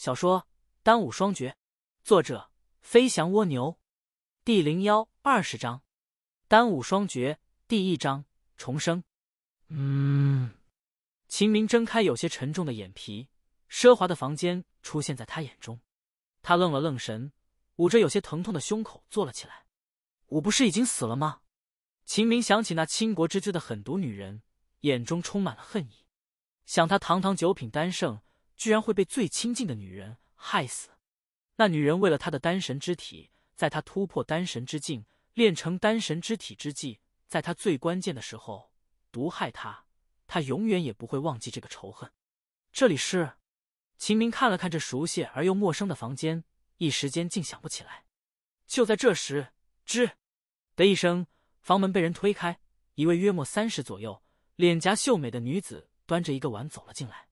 小说《丹武双绝》，作者：飞翔蜗牛，第零幺二十章《丹武双绝》第一章重生。嗯，秦明睁开有些沉重的眼皮，奢华的房间出现在他眼中。他愣了愣神，捂着有些疼痛的胸口坐了起来。我不是已经死了吗？秦明想起那倾国之姿的狠毒女人，眼中充满了恨意。想他堂堂九品丹圣。居然会被最亲近的女人害死，那女人为了他的丹神之体，在他突破丹神之境、练成丹神之体之际，在他最关键的时候毒害他，他永远也不会忘记这个仇恨。这里是？秦明看了看这熟悉而又陌生的房间，一时间竟想不起来。就在这时，吱的一声，房门被人推开，一位约莫三十左右、脸颊秀美的女子端着一个碗走了进来。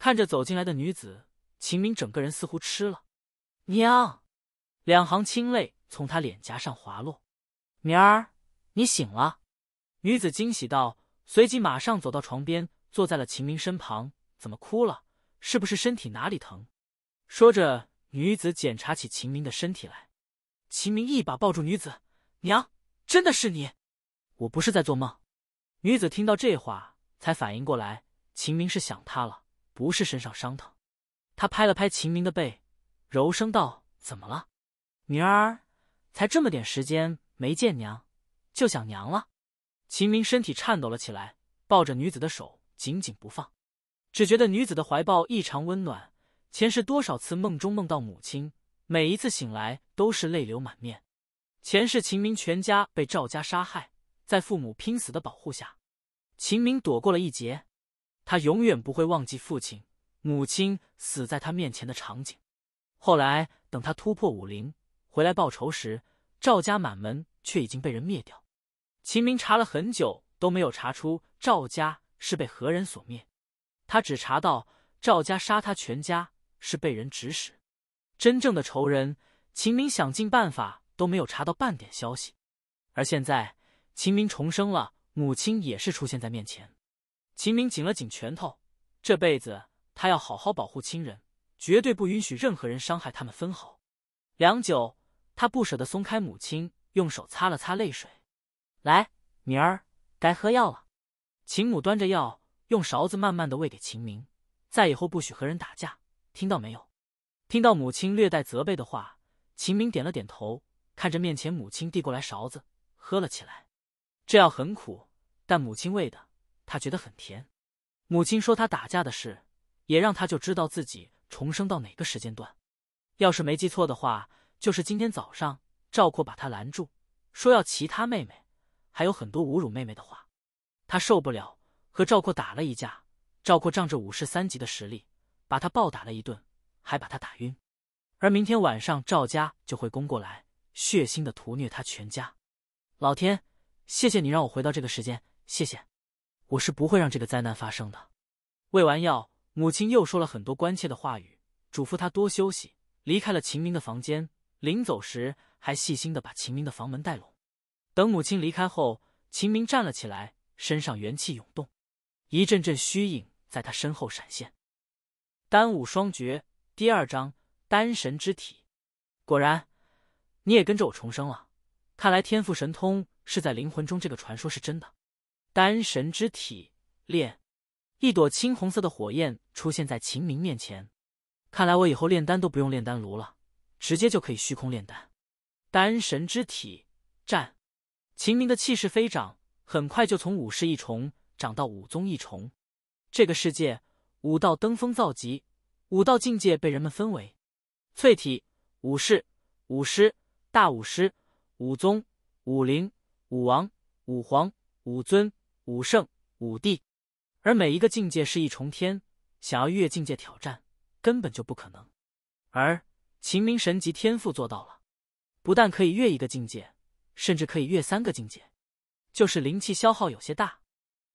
看着走进来的女子，秦明整个人似乎吃了娘，两行清泪从他脸颊上滑落。明儿，你醒了？女子惊喜道，随即马上走到床边，坐在了秦明身旁。怎么哭了？是不是身体哪里疼？说着，女子检查起秦明的身体来。秦明一把抱住女子，娘，真的是你，我不是在做梦。女子听到这话才反应过来，秦明是想她了。不是身上伤疼，他拍了拍秦明的背，柔声道：“怎么了？女儿才这么点时间没见娘，就想娘了。”秦明身体颤抖了起来，抱着女子的手紧紧不放，只觉得女子的怀抱异常温暖。前世多少次梦中梦到母亲，每一次醒来都是泪流满面。前世秦明全家被赵家杀害，在父母拼死的保护下，秦明躲过了一劫。他永远不会忘记父亲、母亲死在他面前的场景。后来，等他突破武林回来报仇时，赵家满门却已经被人灭掉。秦明查了很久都没有查出赵家是被何人所灭，他只查到赵家杀他全家是被人指使，真正的仇人，秦明想尽办法都没有查到半点消息。而现在，秦明重生了，母亲也是出现在面前。秦明紧了紧拳头，这辈子他要好好保护亲人，绝对不允许任何人伤害他们分毫。良久，他不舍得松开母亲，用手擦了擦泪水。来，明儿该喝药了。秦母端着药，用勺子慢慢的喂给秦明。再以后不许和人打架，听到没有？听到母亲略带责备的话，秦明点了点头，看着面前母亲递过来勺子，喝了起来。这药很苦，但母亲喂的。他觉得很甜，母亲说他打架的事，也让他就知道自己重生到哪个时间段。要是没记错的话，就是今天早上赵括把他拦住，说要其他妹妹，还有很多侮辱妹妹的话，他受不了，和赵括打了一架。赵括仗着武士三级的实力，把他暴打了一顿，还把他打晕。而明天晚上赵家就会攻过来，血腥的屠虐他全家。老天，谢谢你让我回到这个时间，谢谢。我是不会让这个灾难发生的。喂完药，母亲又说了很多关切的话语，嘱咐他多休息。离开了秦明的房间，临走时还细心的把秦明的房门带拢。等母亲离开后，秦明站了起来，身上元气涌动，一阵阵虚影在他身后闪现。《丹武双绝》第二章：丹神之体。果然，你也跟着我重生了。看来天赋神通是在灵魂中，这个传说是真的。丹神之体炼，一朵青红色的火焰出现在秦明面前。看来我以后炼丹都不用炼丹炉了，直接就可以虚空炼丹。丹神之体战，秦明的气势飞涨，很快就从武士一重涨到武宗一重。这个世界武道登峰造极，武道境界被人们分为淬体、武士、武师、大武师、武宗、武灵、武王、武皇、武尊。武圣、武帝，而每一个境界是一重天，想要越境界挑战根本就不可能。而秦明神级天赋做到了，不但可以越一个境界，甚至可以越三个境界，就是灵气消耗有些大。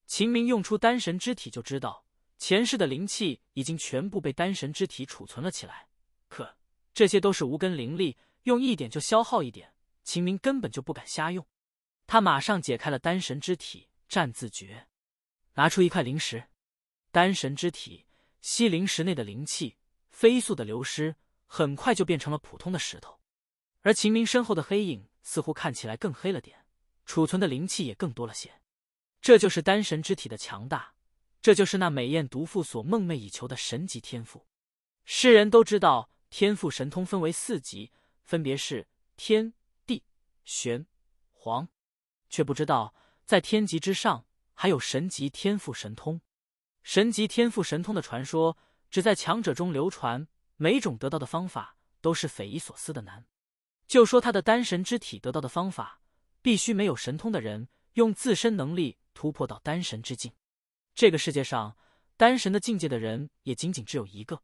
秦明用出丹神之体就知道，前世的灵气已经全部被丹神之体储存了起来。可这些都是无根灵力，用一点就消耗一点，秦明根本就不敢瞎用。他马上解开了丹神之体。战自诀，拿出一块灵石，丹神之体吸灵石内的灵气，飞速的流失，很快就变成了普通的石头。而秦明身后的黑影似乎看起来更黑了点，储存的灵气也更多了些。这就是丹神之体的强大，这就是那美艳毒妇所梦寐以求的神级天赋。世人都知道天赋神通分为四级，分别是天、地、玄、黄，却不知道。在天级之上，还有神级天赋神通。神级天赋神通的传说只在强者中流传，每种得到的方法都是匪夷所思的难。就说他的丹神之体得到的方法，必须没有神通的人用自身能力突破到丹神之境。这个世界上丹神的境界的人也仅仅只有一个，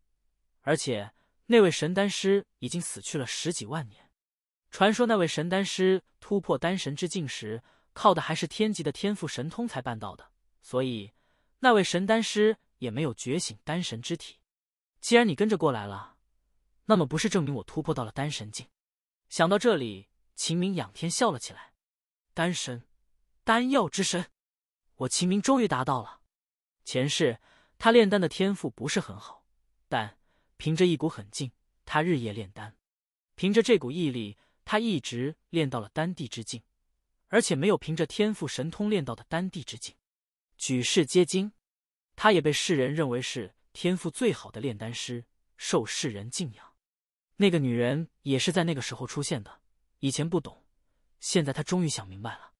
而且那位神丹师已经死去了十几万年。传说那位神丹师突破丹神之境时。靠的还是天级的天赋神通才办到的，所以那位神丹师也没有觉醒丹神之体。既然你跟着过来了，那么不是证明我突破到了丹神境？想到这里，秦明仰天笑了起来。丹神，丹药之神，我秦明终于达到了。前世他炼丹的天赋不是很好，但凭着一股狠劲，他日夜炼丹，凭着这股毅力，他一直练到了丹帝之境。而且没有凭着天赋神通练到的丹帝之境，举世皆惊，他也被世人认为是天赋最好的炼丹师，受世人敬仰。那个女人也是在那个时候出现的。以前不懂，现在她终于想明白了。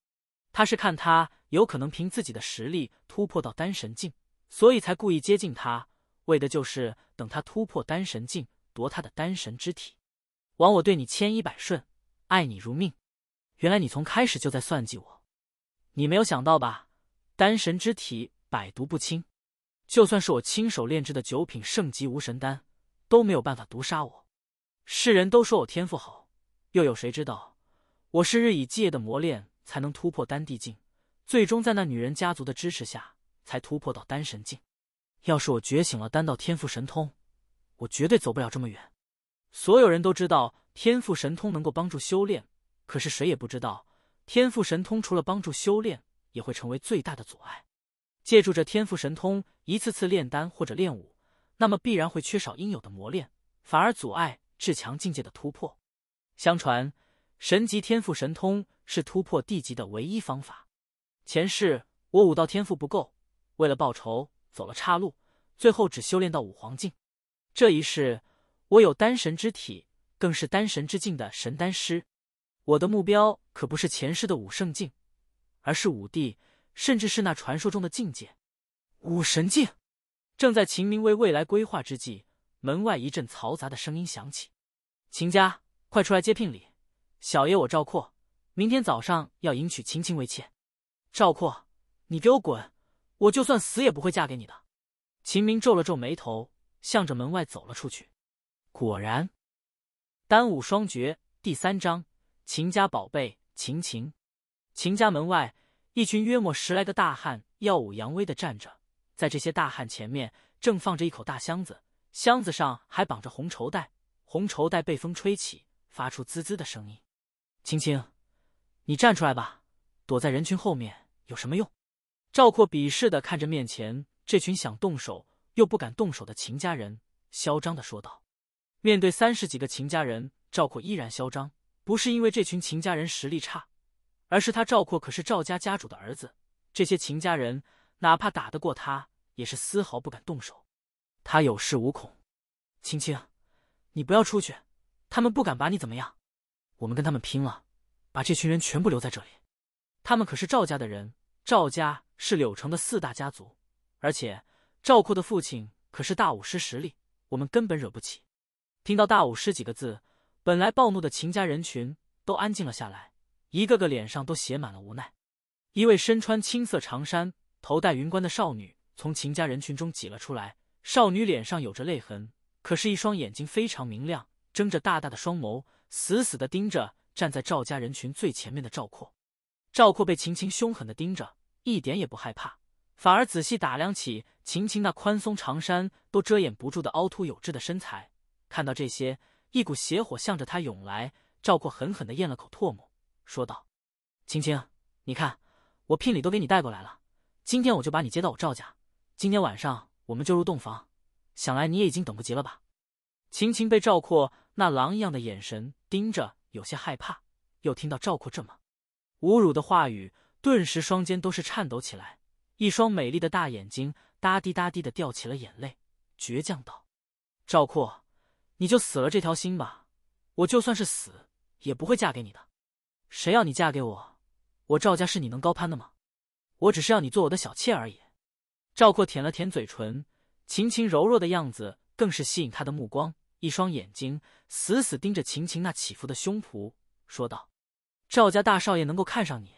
她是看他有可能凭自己的实力突破到丹神境，所以才故意接近他，为的就是等他突破丹神境，夺他的丹神之体。枉我对你千依百顺，爱你如命。原来你从开始就在算计我，你没有想到吧？丹神之体百毒不侵，就算是我亲手炼制的九品圣级无神丹，都没有办法毒杀我。世人都说我天赋好，又有谁知道我是日以继夜的磨练，才能突破丹帝境，最终在那女人家族的支持下，才突破到丹神境。要是我觉醒了丹道天赋神通，我绝对走不了这么远。所有人都知道天赋神通能够帮助修炼。可是谁也不知道，天赋神通除了帮助修炼，也会成为最大的阻碍。借助这天赋神通一次次炼丹或者练武，那么必然会缺少应有的磨练，反而阻碍至强境界的突破。相传，神级天赋神通是突破地级的唯一方法。前世我武道天赋不够，为了报仇走了岔路，最后只修炼到武皇境。这一世我有丹神之体，更是丹神之境的神丹师。我的目标可不是前世的武圣境，而是武帝，甚至是那传说中的境界——武神境。正在秦明为未来规划之际，门外一阵嘈杂的声音响起：“秦家，快出来接聘礼！小爷我赵括，明天早上要迎娶秦晴为妾。”赵括，你给我滚！我就算死也不会嫁给你的！秦明皱了皱眉头，向着门外走了出去。果然，丹武双绝第三章。秦家宝贝秦晴，秦家门外，一群约莫十来个大汉耀武扬威的站着，在这些大汉前面，正放着一口大箱子，箱子上还绑着红绸带，红绸带被风吹起，发出滋滋的声音。青青，你站出来吧，躲在人群后面有什么用？赵括鄙视的看着面前这群想动手又不敢动手的秦家人，嚣张的说道。面对三十几个秦家人，赵括依然嚣张。不是因为这群秦家人实力差，而是他赵括可是赵家家主的儿子。这些秦家人哪怕打得过他，也是丝毫不敢动手。他有恃无恐。青青，你不要出去，他们不敢把你怎么样。我们跟他们拼了，把这群人全部留在这里。他们可是赵家的人，赵家是柳城的四大家族，而且赵括的父亲可是大武师，实力我们根本惹不起。听到“大武师”几个字。本来暴怒的秦家人群都安静了下来，一个个脸上都写满了无奈。一位身穿青色长衫、头戴云冠的少女从秦家人群中挤了出来。少女脸上有着泪痕，可是，一双眼睛非常明亮，睁着大大的双眸，死死的盯着站在赵家人群最前面的赵括。赵括被秦晴凶狠的盯着，一点也不害怕，反而仔细打量起秦晴那宽松长衫都遮掩不住的凹凸有致的身材。看到这些。一股邪火向着他涌来，赵括狠狠的咽了口唾沫，说道：“青青，你看，我聘礼都给你带过来了，今天我就把你接到我赵家，今天晚上我们就入洞房，想来你也已经等不及了吧？”秦青被赵括那狼一样的眼神盯着，有些害怕，又听到赵括这么侮辱的话语，顿时双肩都是颤抖起来，一双美丽的大眼睛嗒滴嗒滴的掉起了眼泪，倔强道：“赵括。”你就死了这条心吧，我就算是死也不会嫁给你的。谁要你嫁给我？我赵家是你能高攀的吗？我只是要你做我的小妾而已。赵括舔了舔嘴唇，秦晴柔弱的样子更是吸引他的目光，一双眼睛死死盯着秦晴那起伏的胸脯，说道：“赵家大少爷能够看上你，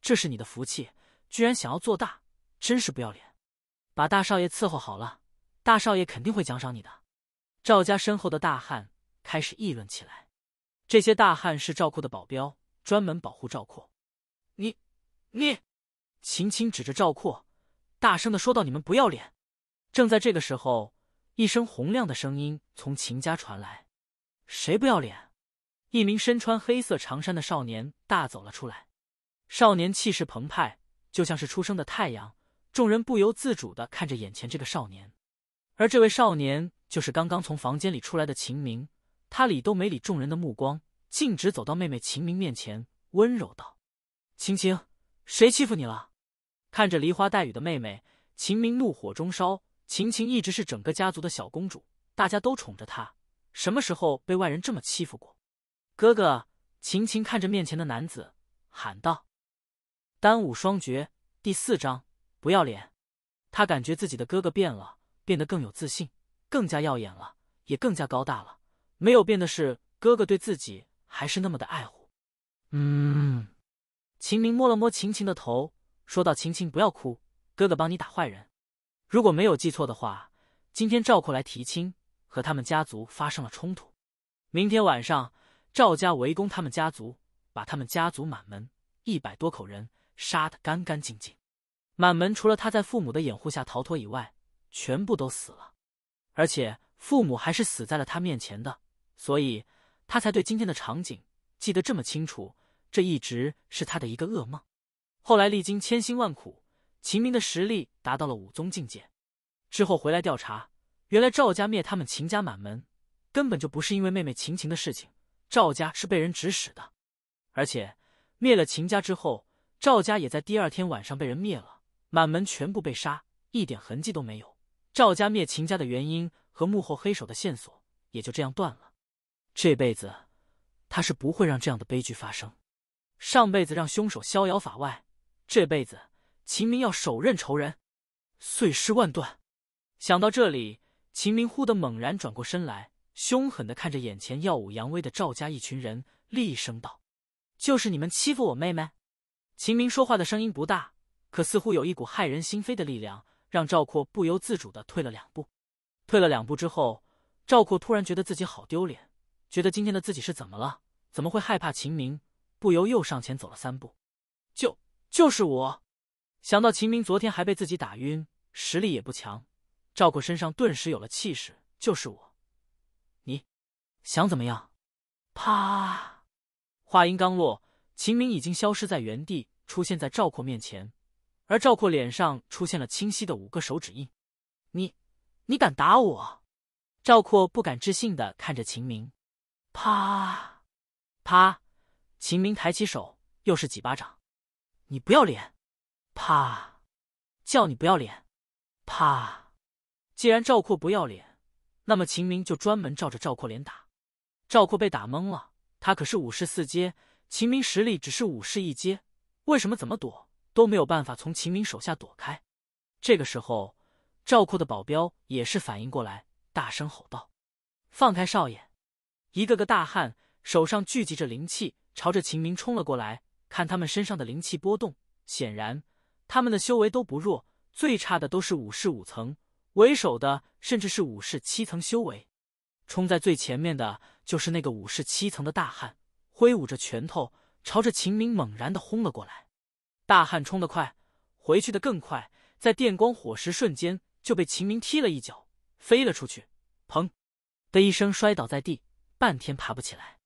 这是你的福气。居然想要做大，真是不要脸。把大少爷伺候好了，大少爷肯定会奖赏你的。”赵家身后的大汉开始议论起来。这些大汉是赵括的保镖，专门保护赵括。你，你，秦青指着赵括，大声的说道：“你们不要脸！”正在这个时候，一声洪亮的声音从秦家传来：“谁不要脸？”一名身穿黑色长衫的少年大走了出来。少年气势澎湃，就像是初升的太阳。众人不由自主的看着眼前这个少年，而这位少年。就是刚刚从房间里出来的秦明，他理都没理众人的目光，径直走到妹妹秦明面前，温柔道：“青青，谁欺负你了？”看着梨花带雨的妹妹，秦明怒火中烧。秦晴一直是整个家族的小公主，大家都宠着她，什么时候被外人这么欺负过？哥哥，秦晴看着面前的男子喊道：“单武双绝第四章，不要脸！”他感觉自己的哥哥变了，变得更有自信。更加耀眼了，也更加高大了。没有变的是，哥哥对自己还是那么的爱护。嗯，秦明摸了摸秦秦的头，说道：“秦秦，不要哭，哥哥帮你打坏人。如果没有记错的话，今天赵括来提亲，和他们家族发生了冲突。明天晚上，赵家围攻他们家族，把他们家族满门一百多口人杀得干干净净。满门除了他在父母的掩护下逃脱以外，全部都死了。”而且父母还是死在了他面前的，所以他才对今天的场景记得这么清楚。这一直是他的一个噩梦。后来历经千辛万苦，秦明的实力达到了武宗境界。之后回来调查，原来赵家灭他们秦家满门，根本就不是因为妹妹秦晴的事情，赵家是被人指使的。而且灭了秦家之后，赵家也在第二天晚上被人灭了，满门全部被杀，一点痕迹都没有。赵家灭秦家的原因和幕后黑手的线索也就这样断了。这辈子他是不会让这样的悲剧发生。上辈子让凶手逍遥法外，这辈子秦明要手刃仇人，碎尸万段。想到这里，秦明忽的猛然转过身来，凶狠的看着眼前耀武扬威的赵家一群人，厉声道：“就是你们欺负我妹妹！”秦明说话的声音不大，可似乎有一股骇人心扉的力量。让赵括不由自主的退了两步，退了两步之后，赵括突然觉得自己好丢脸，觉得今天的自己是怎么了？怎么会害怕秦明？不由又上前走了三步。就就是我，想到秦明昨天还被自己打晕，实力也不强，赵括身上顿时有了气势。就是我，你想怎么样？啪！话音刚落，秦明已经消失在原地，出现在赵括面前。而赵括脸上出现了清晰的五个手指印，你，你敢打我？赵括不敢置信的看着秦明，啪，啪，秦明抬起手，又是几巴掌，你不要脸，啪，叫你不要脸，啪，既然赵括不要脸，那么秦明就专门照着赵括脸打。赵括被打懵了，他可是武士四阶，秦明实力只是武士一阶，为什么怎么躲？都没有办法从秦明手下躲开。这个时候，赵括的保镖也是反应过来，大声吼道：“放开少爷！”一个个大汉手上聚集着灵气，朝着秦明冲了过来。看他们身上的灵气波动，显然他们的修为都不弱，最差的都是武士五层，为首的甚至是武士七层修为。冲在最前面的就是那个武士七层的大汉，挥舞着拳头，朝着秦明猛然的轰了过来。大汉冲得快，回去的更快，在电光火石瞬间就被秦明踢了一脚，飞了出去，砰的一声摔倒在地，半天爬不起来。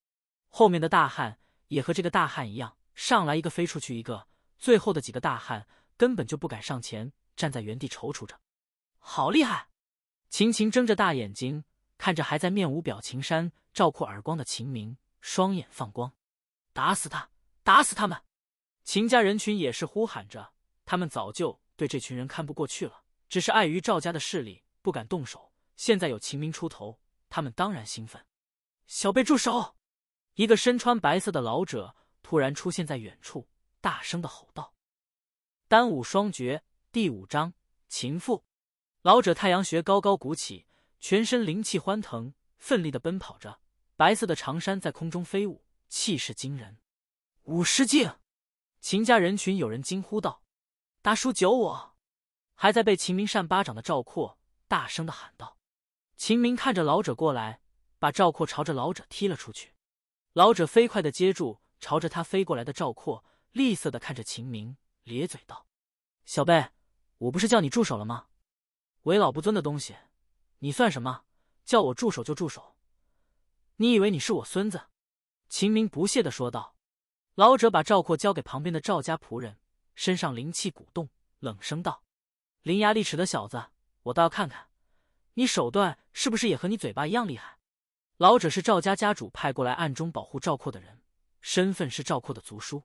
后面的大汉也和这个大汉一样，上来一个飞出去一个。最后的几个大汉根本就不敢上前，站在原地踌躇着。好厉害！秦晴睁着大眼睛看着还在面无表情扇照括耳光的秦明，双眼放光，打死他，打死他们！秦家人群也是呼喊着，他们早就对这群人看不过去了，只是碍于赵家的势力不敢动手。现在有秦明出头，他们当然兴奋。小贝住手！一个身穿白色的老者突然出现在远处，大声的吼道：“单武双绝第五章，秦父。”老者太阳穴高高鼓起，全身灵气欢腾，奋力的奔跑着，白色的长衫在空中飞舞，气势惊人。武师境。秦家人群有人惊呼道：“大叔救我！”还在被秦明扇巴掌的赵括大声的喊道。秦明看着老者过来，把赵括朝着老者踢了出去。老者飞快的接住，朝着他飞过来的赵括，厉色的看着秦明，咧嘴道：“小辈，我不是叫你住手了吗？为老不尊的东西，你算什么？叫我住手就住手？你以为你是我孙子？”秦明不屑的说道。老者把赵括交给旁边的赵家仆人，身上灵气鼓动，冷声道：“伶牙俐齿的小子，我倒要看看，你手段是不是也和你嘴巴一样厉害。”老者是赵家家主派过来暗中保护赵括的人，身份是赵括的族叔。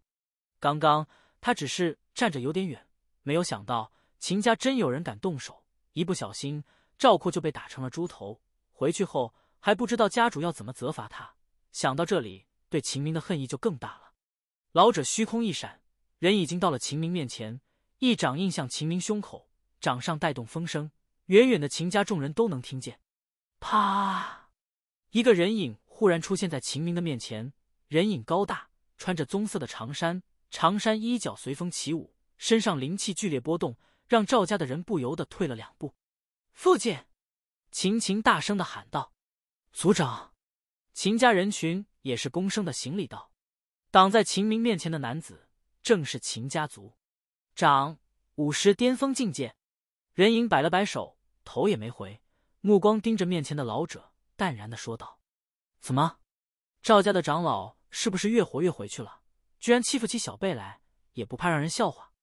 刚刚他只是站着有点远，没有想到秦家真有人敢动手，一不小心赵括就被打成了猪头。回去后还不知道家主要怎么责罚他。想到这里，对秦明的恨意就更大了。老者虚空一闪，人已经到了秦明面前，一掌印向秦明胸口，掌上带动风声，远远的秦家众人都能听见。啪！一个人影忽然出现在秦明的面前，人影高大，穿着棕色的长衫，长衫衣角随风起舞，身上灵气剧烈波动，让赵家的人不由得退了两步。父亲，秦晴大声的喊道。族长，秦家人群也是躬声的行礼道。挡在秦明面前的男子正是秦家族长，武师巅峰境界。任影摆了摆手，头也没回，目光盯着面前的老者，淡然的说道：“怎么，赵家的长老是不是越活越回去了？居然欺负起小辈来，也不怕让人笑话？”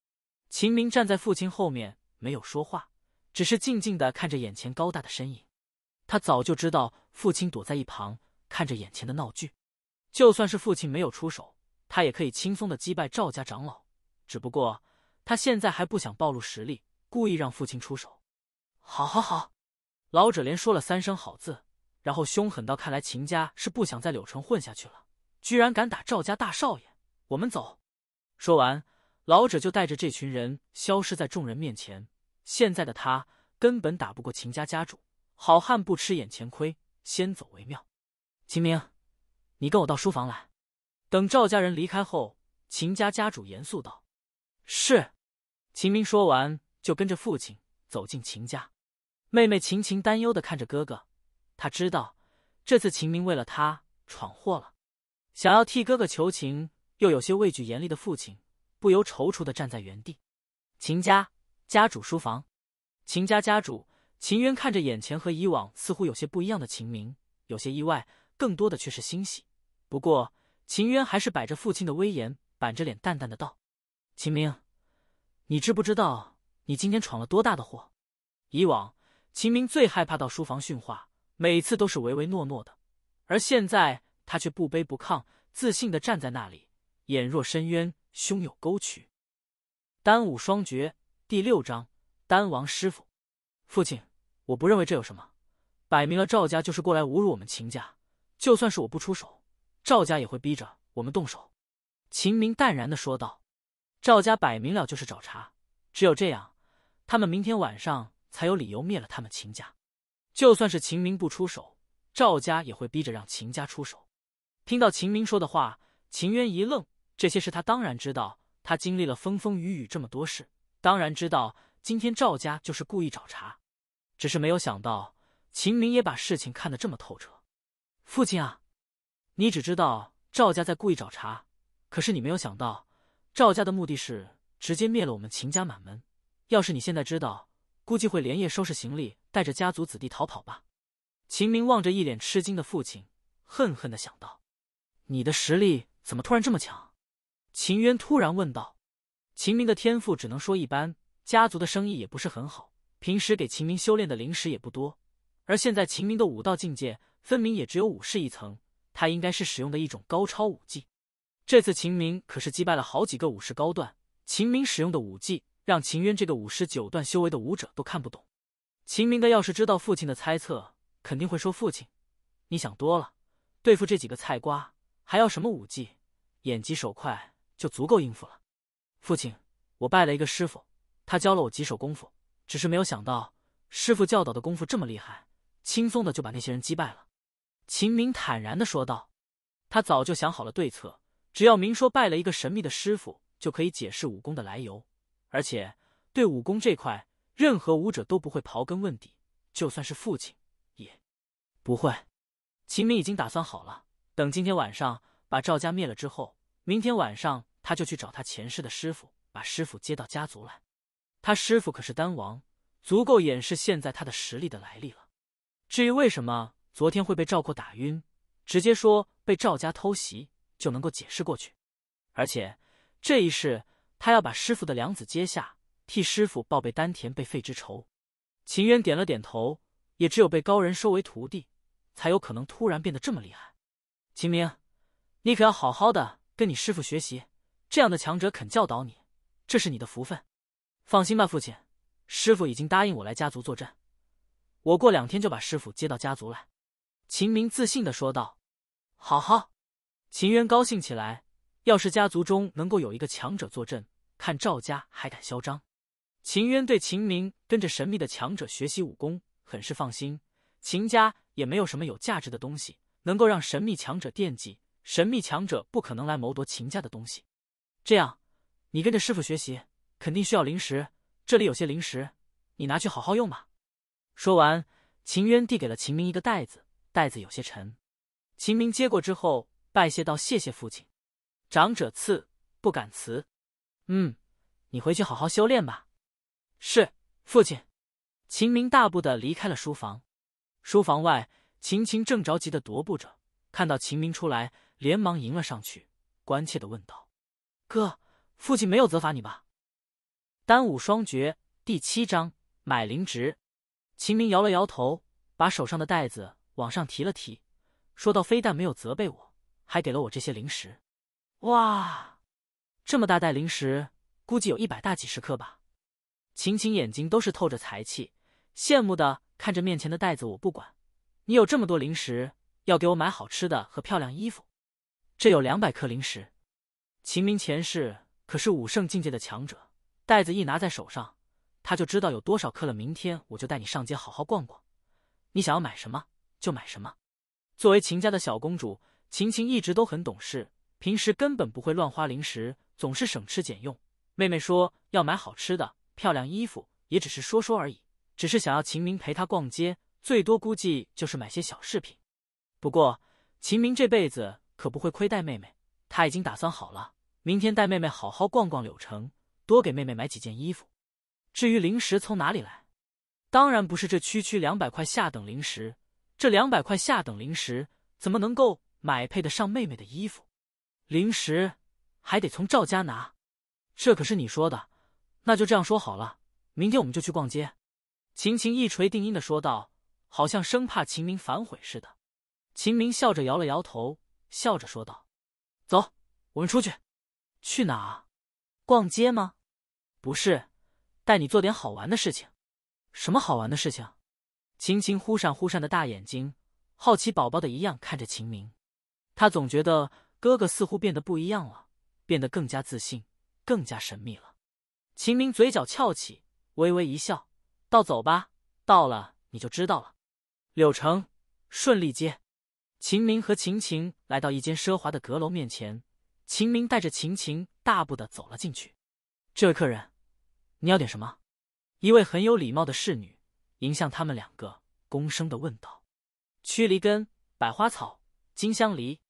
秦明站在父亲后面，没有说话，只是静静的看着眼前高大的身影。他早就知道父亲躲在一旁看着眼前的闹剧，就算是父亲没有出手。他也可以轻松的击败赵家长老，只不过他现在还不想暴露实力，故意让父亲出手。好，好，好！老者连说了三声好字，然后凶狠道：“看来秦家是不想在柳城混下去了，居然敢打赵家大少爷！我们走！”说完，老者就带着这群人消失在众人面前。现在的他根本打不过秦家家主，好汉不吃眼前亏，先走为妙。秦明，你跟我到书房来。等赵家人离开后，秦家家主严肃道：“是。”秦明说完，就跟着父亲走进秦家。妹妹秦晴担忧的看着哥哥，他知道这次秦明为了他闯祸了，想要替哥哥求情，又有些畏惧严厉的父亲，不由踌躇的站在原地。秦家家主书房，秦家家主秦渊看着眼前和以往似乎有些不一样的秦明，有些意外，更多的却是欣喜。不过。秦渊还是摆着父亲的威严，板着脸，淡淡的道：“秦明，你知不知道你今天闯了多大的祸？”以往，秦明最害怕到书房训话，每次都是唯唯诺诺的，而现在他却不卑不亢，自信的站在那里，眼若深渊，胸有沟渠。《丹武双绝》第六章：丹王师傅，父亲，我不认为这有什么，摆明了赵家就是过来侮辱我们秦家，就算是我不出手。赵家也会逼着我们动手。”秦明淡然的说道，“赵家摆明了就是找茬，只有这样，他们明天晚上才有理由灭了他们秦家。就算是秦明不出手，赵家也会逼着让秦家出手。”听到秦明说的话，秦渊一愣，这些事他当然知道，他经历了风风雨雨这么多事，当然知道今天赵家就是故意找茬，只是没有想到秦明也把事情看得这么透彻。父亲啊！你只知道赵家在故意找茬，可是你没有想到，赵家的目的是直接灭了我们秦家满门。要是你现在知道，估计会连夜收拾行李，带着家族子弟逃跑吧。秦明望着一脸吃惊的父亲，恨恨的想道：“你的实力怎么突然这么强？”秦渊突然问道。秦明的天赋只能说一般，家族的生意也不是很好，平时给秦明修炼的灵石也不多，而现在秦明的武道境界分明也只有武士一层。他应该是使用的一种高超武技。这次秦明可是击败了好几个武士高段。秦明使用的武技，让秦渊这个武士九段修为的武者都看不懂。秦明的要是知道父亲的猜测，肯定会说：“父亲，你想多了。对付这几个菜瓜，还要什么武技？眼疾手快就足够应付了。”父亲，我拜了一个师傅，他教了我几手功夫，只是没有想到师傅教导的功夫这么厉害，轻松的就把那些人击败了。秦明坦然的说道：“他早就想好了对策，只要明说拜了一个神秘的师傅，就可以解释武功的来由。而且对武功这块，任何武者都不会刨根问底，就算是父亲也不会。”秦明已经打算好了，等今天晚上把赵家灭了之后，明天晚上他就去找他前世的师傅，把师傅接到家族来。他师傅可是丹王，足够掩饰现在他的实力的来历了。至于为什么？昨天会被赵括打晕，直接说被赵家偷袭就能够解释过去。而且这一世他要把师傅的两子接下，替师傅报备丹田被废之仇。秦渊点了点头，也只有被高人收为徒弟，才有可能突然变得这么厉害。秦明，你可要好好的跟你师傅学习，这样的强者肯教导你，这是你的福分。放心吧，父亲，师傅已经答应我来家族坐镇，我过两天就把师傅接到家族来。秦明自信的说道：“好好。”秦渊高兴起来。要是家族中能够有一个强者坐镇，看赵家还敢嚣张。秦渊对秦明跟着神秘的强者学习武功很是放心。秦家也没有什么有价值的东西能够让神秘强者惦记，神秘强者不可能来谋夺秦家的东西。这样，你跟着师傅学习，肯定需要灵石，这里有些灵石，你拿去好好用吧。”说完，秦渊递给了秦明一个袋子。袋子有些沉，秦明接过之后，拜谢道：“谢谢父亲，长者赐，不敢辞。”“嗯，你回去好好修炼吧。”“是，父亲。”秦明大步的离开了书房。书房外，秦晴正着急的踱步着，看到秦明出来，连忙迎了上去，关切的问道：“哥，父亲没有责罚你吧？”《单武双绝》第七章：买灵值。秦明摇了摇头，把手上的袋子。往上提了提，说到非但没有责备我，还给了我这些零食。哇，这么大袋零食，估计有一百大几十克吧。晴晴眼睛都是透着财气，羡慕的看着面前的袋子。我不管，你有这么多零食，要给我买好吃的和漂亮衣服。这有两百克零食。秦明前世可是武圣境界的强者，袋子一拿在手上，他就知道有多少克了。明天我就带你上街好好逛逛，你想要买什么？就买什么？作为秦家的小公主，秦晴一直都很懂事，平时根本不会乱花零食，总是省吃俭用。妹妹说要买好吃的、漂亮衣服，也只是说说而已，只是想要秦明陪她逛街，最多估计就是买些小饰品。不过秦明这辈子可不会亏待妹妹，他已经打算好了，明天带妹妹好好逛逛柳城，多给妹妹买几件衣服。至于零食从哪里来，当然不是这区区两百块下等零食。这两百块下等零食怎么能够买配得上妹妹的衣服？零食还得从赵家拿，这可是你说的。那就这样说好了，明天我们就去逛街。秦晴一锤定音的说道，好像生怕秦明反悔似的。秦明笑着摇了摇头，笑着说道：“走，我们出去。去哪？逛街吗？不是，带你做点好玩的事情。什么好玩的事情？”秦晴忽闪忽闪的大眼睛，好奇宝宝的一样看着秦明。他总觉得哥哥似乎变得不一样了，变得更加自信，更加神秘了。秦明嘴角翘起，微微一笑，道：“走吧，到了你就知道了。”柳城，顺利街。秦明和秦晴来到一间奢华的阁楼面前，秦明带着秦晴大步的走了进去。这位客人，你要点什么？一位很有礼貌的侍女。迎向他们两个，恭声的问道：“驱离根、百花草、金香梨，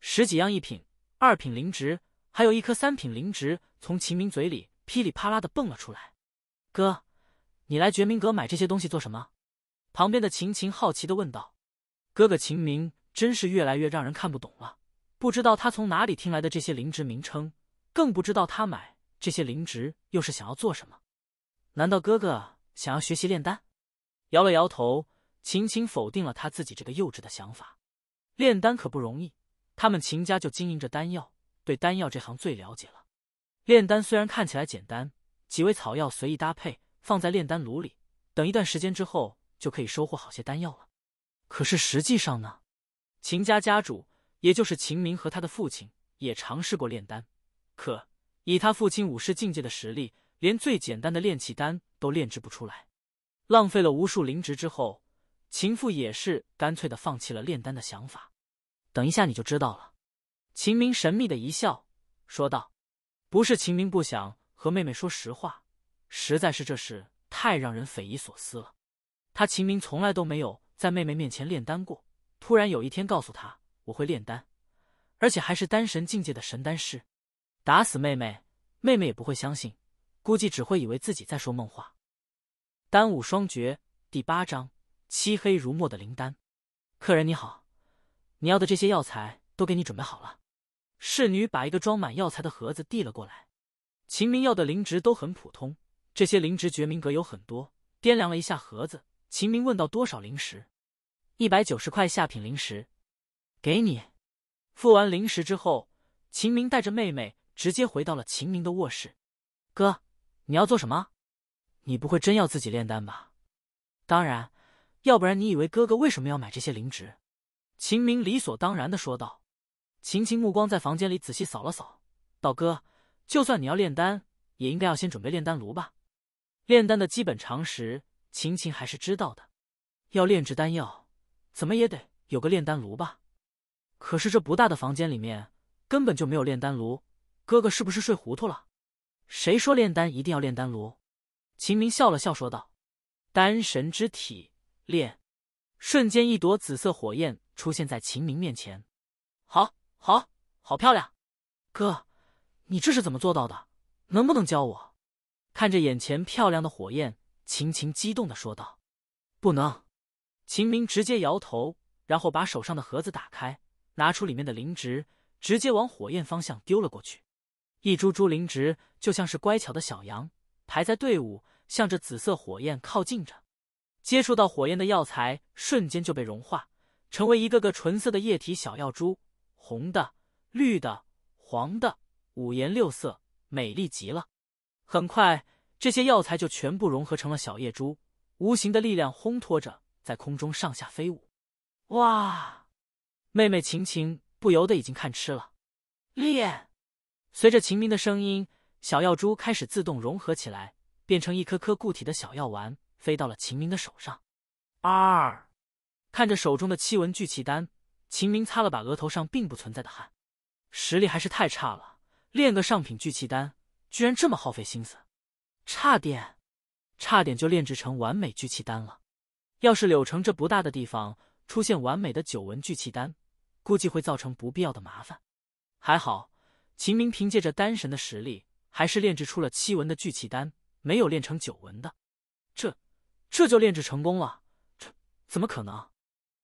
十几样一品、二品灵植，还有一颗三品灵植，从秦明嘴里噼里啪啦的蹦了出来。”哥，你来绝明阁买这些东西做什么？”旁边的秦晴好奇的问道。“哥哥秦明真是越来越让人看不懂了，不知道他从哪里听来的这些灵植名称，更不知道他买这些灵植又是想要做什么？难道哥哥想要学习炼丹？”摇了摇头，秦晴否定了他自己这个幼稚的想法。炼丹可不容易，他们秦家就经营着丹药，对丹药这行最了解了。炼丹虽然看起来简单，几味草药随意搭配，放在炼丹炉里，等一段时间之后就可以收获好些丹药了。可是实际上呢？秦家家主，也就是秦明和他的父亲，也尝试过炼丹，可以他父亲武师境界的实力，连最简单的炼气丹都炼制不出来。浪费了无数灵值之后，秦父也是干脆的放弃了炼丹的想法。等一下你就知道了。”秦明神秘的一笑，说道：“不是秦明不想和妹妹说实话，实在是这事太让人匪夷所思了。他秦明从来都没有在妹妹面前炼丹过，突然有一天告诉他我会炼丹，而且还是丹神境界的神丹师，打死妹妹，妹妹也不会相信，估计只会以为自己在说梦话。”丹武双绝第八章：漆黑如墨的灵丹。客人你好，你要的这些药材都给你准备好了。侍女把一个装满药材的盒子递了过来。秦明要的灵植都很普通，这些灵植绝明阁有很多。掂量了一下盒子，秦明问到：“多少灵石？”“一百九十块下品灵石，给你。”付完灵石之后，秦明带着妹妹直接回到了秦明的卧室。“哥，你要做什么？”你不会真要自己炼丹吧？当然，要不然你以为哥哥为什么要买这些灵植？秦明理所当然的说道。秦晴目光在房间里仔细扫了扫，道：“哥，就算你要炼丹，也应该要先准备炼丹炉吧？炼丹的基本常识，秦晴还是知道的。要炼制丹药，怎么也得有个炼丹炉吧？可是这不大的房间里面根本就没有炼丹炉，哥哥是不是睡糊涂了？谁说炼丹一定要炼丹炉？”秦明笑了笑，说道：“丹神之体炼，瞬间一朵紫色火焰出现在秦明面前。好，好，好漂亮，哥，你这是怎么做到的？能不能教我？”看着眼前漂亮的火焰，秦晴激动的说道：“不能。”秦明直接摇头，然后把手上的盒子打开，拿出里面的灵植，直接往火焰方向丢了过去。一株株灵植就像是乖巧的小羊，排在队伍。向着紫色火焰靠近着，接触到火焰的药材瞬间就被融化，成为一个个纯色的液体小药珠，红的、绿的、黄的，五颜六色，美丽极了。很快，这些药材就全部融合成了小夜珠，无形的力量烘托着，在空中上下飞舞。哇！妹妹晴晴不由得已经看痴了。炼，随着秦明的声音，小药珠开始自动融合起来。变成一颗颗固体的小药丸，飞到了秦明的手上。二，看着手中的七纹聚气丹，秦明擦了把额头上并不存在的汗。实力还是太差了，炼个上品聚气丹居然这么耗费心思，差点，差点就炼制成完美聚气丹了。要是柳城这不大的地方出现完美的九纹聚气丹，估计会造成不必要的麻烦。还好，秦明凭借着丹神的实力，还是炼制出了七纹的聚气丹。没有炼成九纹的，这这就炼制成功了？这怎么可能？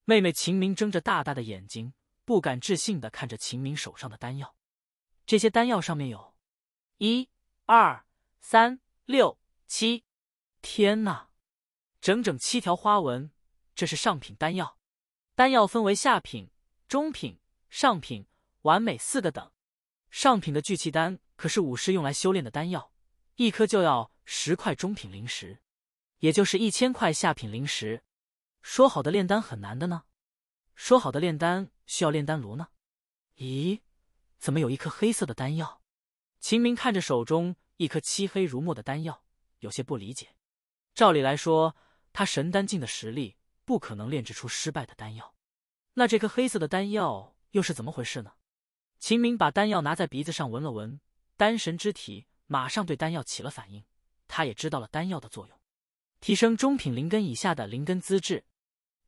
妹妹秦明睁着大大的眼睛，不敢置信的看着秦明手上的丹药。这些丹药上面有，一、二、三、六、七，天呐，整整七条花纹！这是上品丹药。丹药分为下品、中品、上品、完美四个等。上品的聚气丹可是武士用来修炼的丹药，一颗就要。十块中品灵石，也就是一千块下品灵石。说好的炼丹很难的呢？说好的炼丹需要炼丹炉呢？咦，怎么有一颗黑色的丹药？秦明看着手中一颗漆黑如墨的丹药，有些不理解。照理来说，他神丹境的实力不可能炼制出失败的丹药，那这颗黑色的丹药又是怎么回事呢？秦明把丹药拿在鼻子上闻了闻，丹神之体马上对丹药起了反应。他也知道了丹药的作用，提升中品灵根以下的灵根资质，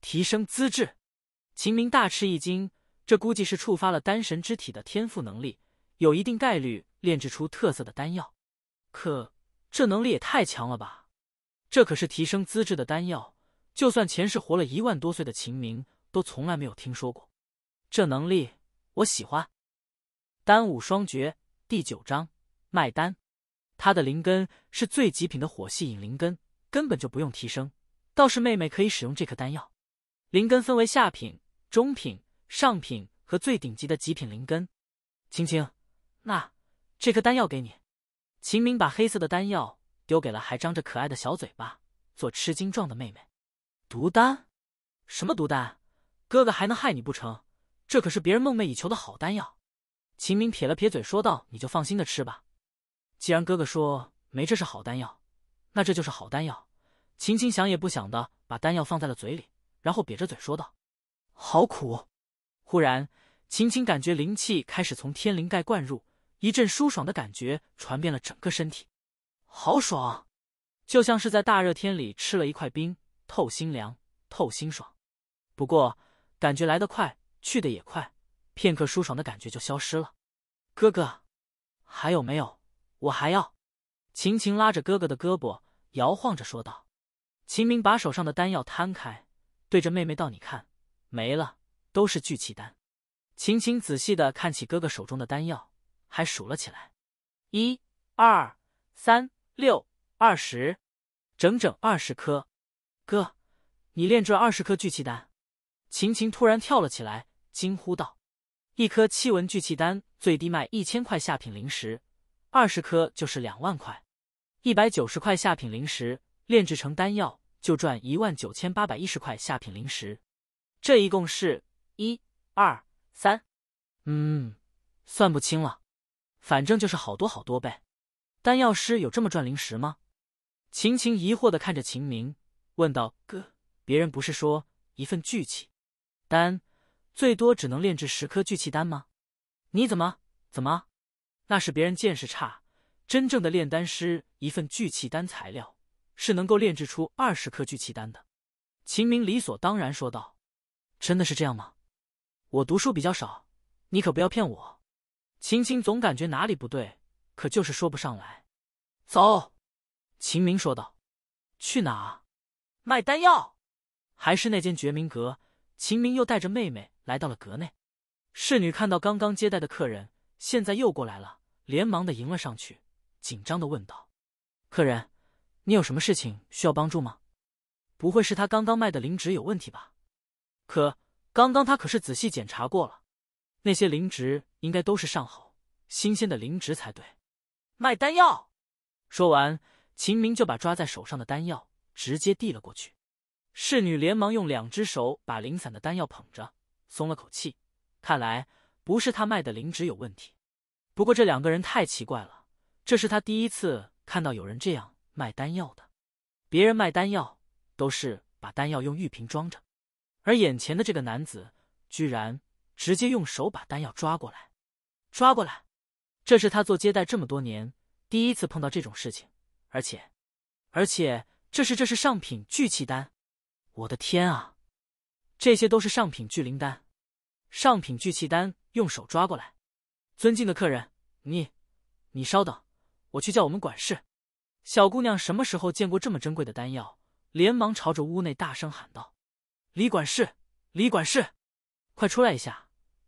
提升资质。秦明大吃一惊，这估计是触发了丹神之体的天赋能力，有一定概率炼制出特色的丹药。可这能力也太强了吧！这可是提升资质的丹药，就算前世活了一万多岁的秦明都从来没有听说过。这能力，我喜欢。丹武双绝第九章卖丹。他的灵根是最极品的火系引灵根，根本就不用提升。倒是妹妹可以使用这颗丹药。灵根分为下品、中品、上品和最顶级的极品灵根。青青，那这颗丹药给你。秦明把黑色的丹药丢给了还张着可爱的小嘴巴做吃惊状的妹妹。毒丹？什么毒丹？哥哥还能害你不成？这可是别人梦寐以求的好丹药。秦明撇了撇嘴说道：“你就放心的吃吧。”既然哥哥说没这是好丹药，那这就是好丹药。晴晴想也不想的把丹药放在了嘴里，然后瘪着嘴说道：“好苦！”忽然，晴晴感觉灵气开始从天灵盖灌入，一阵舒爽的感觉传遍了整个身体，好爽！就像是在大热天里吃了一块冰，透心凉，透心爽。不过，感觉来得快，去得也快，片刻舒爽的感觉就消失了。哥哥，还有没有？我还要，晴晴拉着哥哥的胳膊摇晃着说道。秦明把手上的丹药摊开，对着妹妹道：“你看，没了，都是聚气丹。”晴晴仔细的看起哥哥手中的丹药，还数了起来，一、二、三、六、二十，整整二十颗。哥，你炼制二十颗聚气丹？晴晴突然跳了起来，惊呼道：“一颗七文聚气丹，最低卖一千块下品灵石。”二十颗就是两万块，一百九十块下品灵石炼制成丹药就赚一万九千八百一十块下品灵石，这一共是一二三，嗯，算不清了，反正就是好多好多呗。丹药师有这么赚灵石吗？秦晴疑惑的看着秦明问道：“哥，别人不是说一份聚气丹最多只能炼制十颗聚气丹吗？你怎么怎么？”那是别人见识差，真正的炼丹师一份聚气丹材料是能够炼制出二十颗聚气丹的。秦明理所当然说道：“真的是这样吗？我读书比较少，你可不要骗我。”秦青总感觉哪里不对，可就是说不上来。走，秦明说道：“去哪？卖丹药？还是那间绝明阁？”秦明又带着妹妹来到了阁内。侍女看到刚刚接待的客人，现在又过来了。连忙的迎了上去，紧张的问道：“客人，你有什么事情需要帮助吗？不会是他刚刚卖的灵芝有问题吧？可刚刚他可是仔细检查过了，那些灵芝应该都是上好、新鲜的灵芝才对。”卖丹药。说完，秦明就把抓在手上的丹药直接递了过去。侍女连忙用两只手把零散的丹药捧着，松了口气，看来不是他卖的灵芝有问题。不过这两个人太奇怪了，这是他第一次看到有人这样卖丹药的。别人卖丹药都是把丹药用玉瓶装着，而眼前的这个男子居然直接用手把丹药抓过来，抓过来。这是他做接待这么多年第一次碰到这种事情，而且，而且这是这是上品聚气丹，我的天啊！这些都是上品聚灵丹，上品聚气丹用手抓过来。尊敬的客人，你，你稍等，我去叫我们管事。小姑娘什么时候见过这么珍贵的丹药？连忙朝着屋内大声喊道：“李管事，李管事，快出来一下，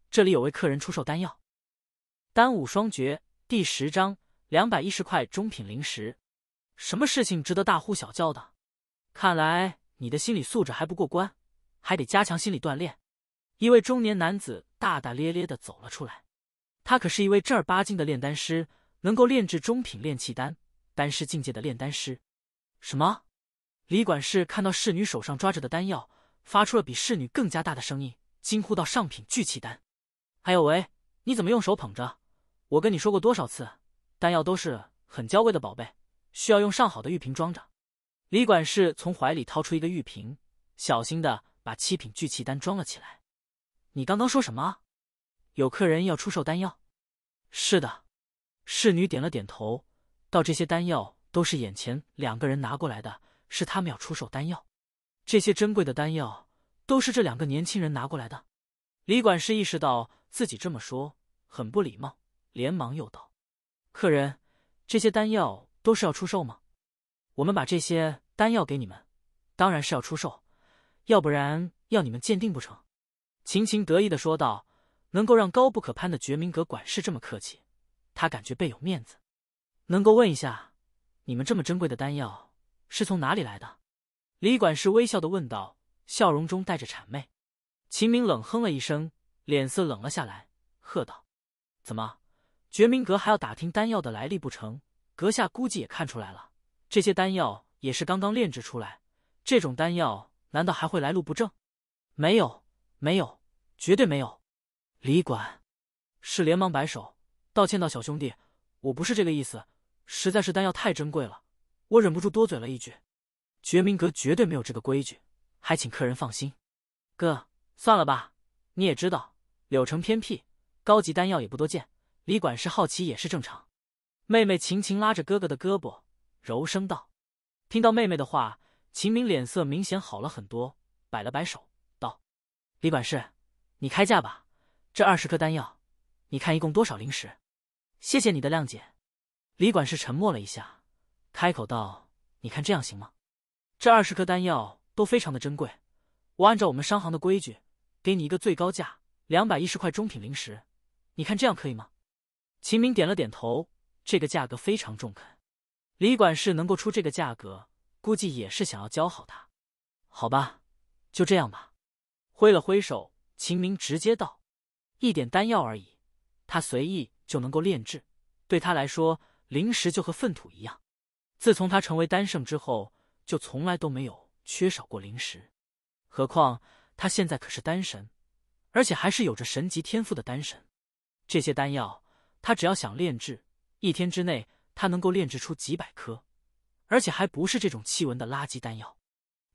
这里有位客人出售丹药。”《丹武双绝》第十章，两百一十块中品灵石。什么事情值得大呼小叫的？看来你的心理素质还不过关，还得加强心理锻炼。一位中年男子大大咧咧的走了出来。他可是一位正儿八经的炼丹师，能够炼制中品炼气丹，丹师境界的炼丹师。什么？李管事看到侍女手上抓着的丹药，发出了比侍女更加大的声音，惊呼道：“上品聚气丹！还有喂，你怎么用手捧着？我跟你说过多少次，丹药都是很娇贵的宝贝，需要用上好的玉瓶装着。”李管事从怀里掏出一个玉瓶，小心的把七品聚气丹装了起来。你刚刚说什么？有客人要出售丹药？是的，侍女点了点头。道：“这些丹药都是眼前两个人拿过来的，是他们要出售丹药。这些珍贵的丹药都是这两个年轻人拿过来的。李管事意识到自己这么说很不礼貌，连忙又道：“客人，这些丹药都是要出售吗？我们把这些丹药给你们，当然是要出售，要不然要你们鉴定不成？”秦琴得意的说道。能够让高不可攀的绝明阁管事这么客气，他感觉倍有面子。能够问一下，你们这么珍贵的丹药是从哪里来的？李管事微笑的问道，笑容中带着谄媚。秦明冷哼了一声，脸色冷了下来，喝道：“怎么，绝明阁还要打听丹药的来历不成？阁下估计也看出来了，这些丹药也是刚刚炼制出来。这种丹药难道还会来路不正？没有，没有，绝对没有。”李管，是连忙摆手道歉道：“小兄弟，我不是这个意思，实在是丹药太珍贵了，我忍不住多嘴了一句。绝明阁绝对没有这个规矩，还请客人放心。”哥，算了吧，你也知道柳城偏僻，高级丹药也不多见，李管事好奇也是正常。妹妹秦晴拉着哥哥的胳膊，柔声道：“听到妹妹的话，秦明脸色明显好了很多，摆了摆手道：‘李管事，你开价吧。’”这二十颗丹药，你看一共多少灵石？谢谢你的谅解。李管事沉默了一下，开口道：“你看这样行吗？这二十颗丹药都非常的珍贵，我按照我们商行的规矩，给你一个最高价，两百一十块中品灵石。你看这样可以吗？”秦明点了点头，这个价格非常中肯。李管事能够出这个价格，估计也是想要教好他。好吧，就这样吧。挥了挥手，秦明直接道。一点丹药而已，他随意就能够炼制。对他来说，灵石就和粪土一样。自从他成为丹圣之后，就从来都没有缺少过灵石。何况他现在可是丹神，而且还是有着神级天赋的丹神。这些丹药，他只要想炼制，一天之内他能够炼制出几百颗，而且还不是这种七文的垃圾丹药。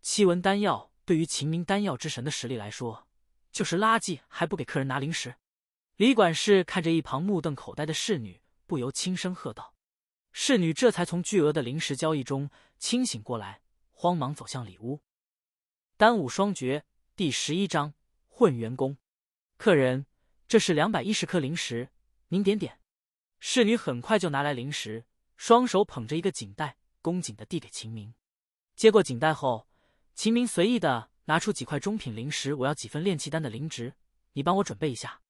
七文丹药对于秦明丹药之神的实力来说。就是垃圾，还不给客人拿零食。李管事看着一旁目瞪口呆的侍女，不由轻声喝道：“侍女这才从巨额的零食交易中清醒过来，慌忙走向里屋。”《单武双绝》第十一章混元功。客人，这是两百一十颗零食，您点点。侍女很快就拿来零食，双手捧着一个锦袋，恭敬的递给秦明。接过锦袋后，秦明随意的。拿出几块中品灵石，我要几份炼气丹的灵值，你帮我准备一下。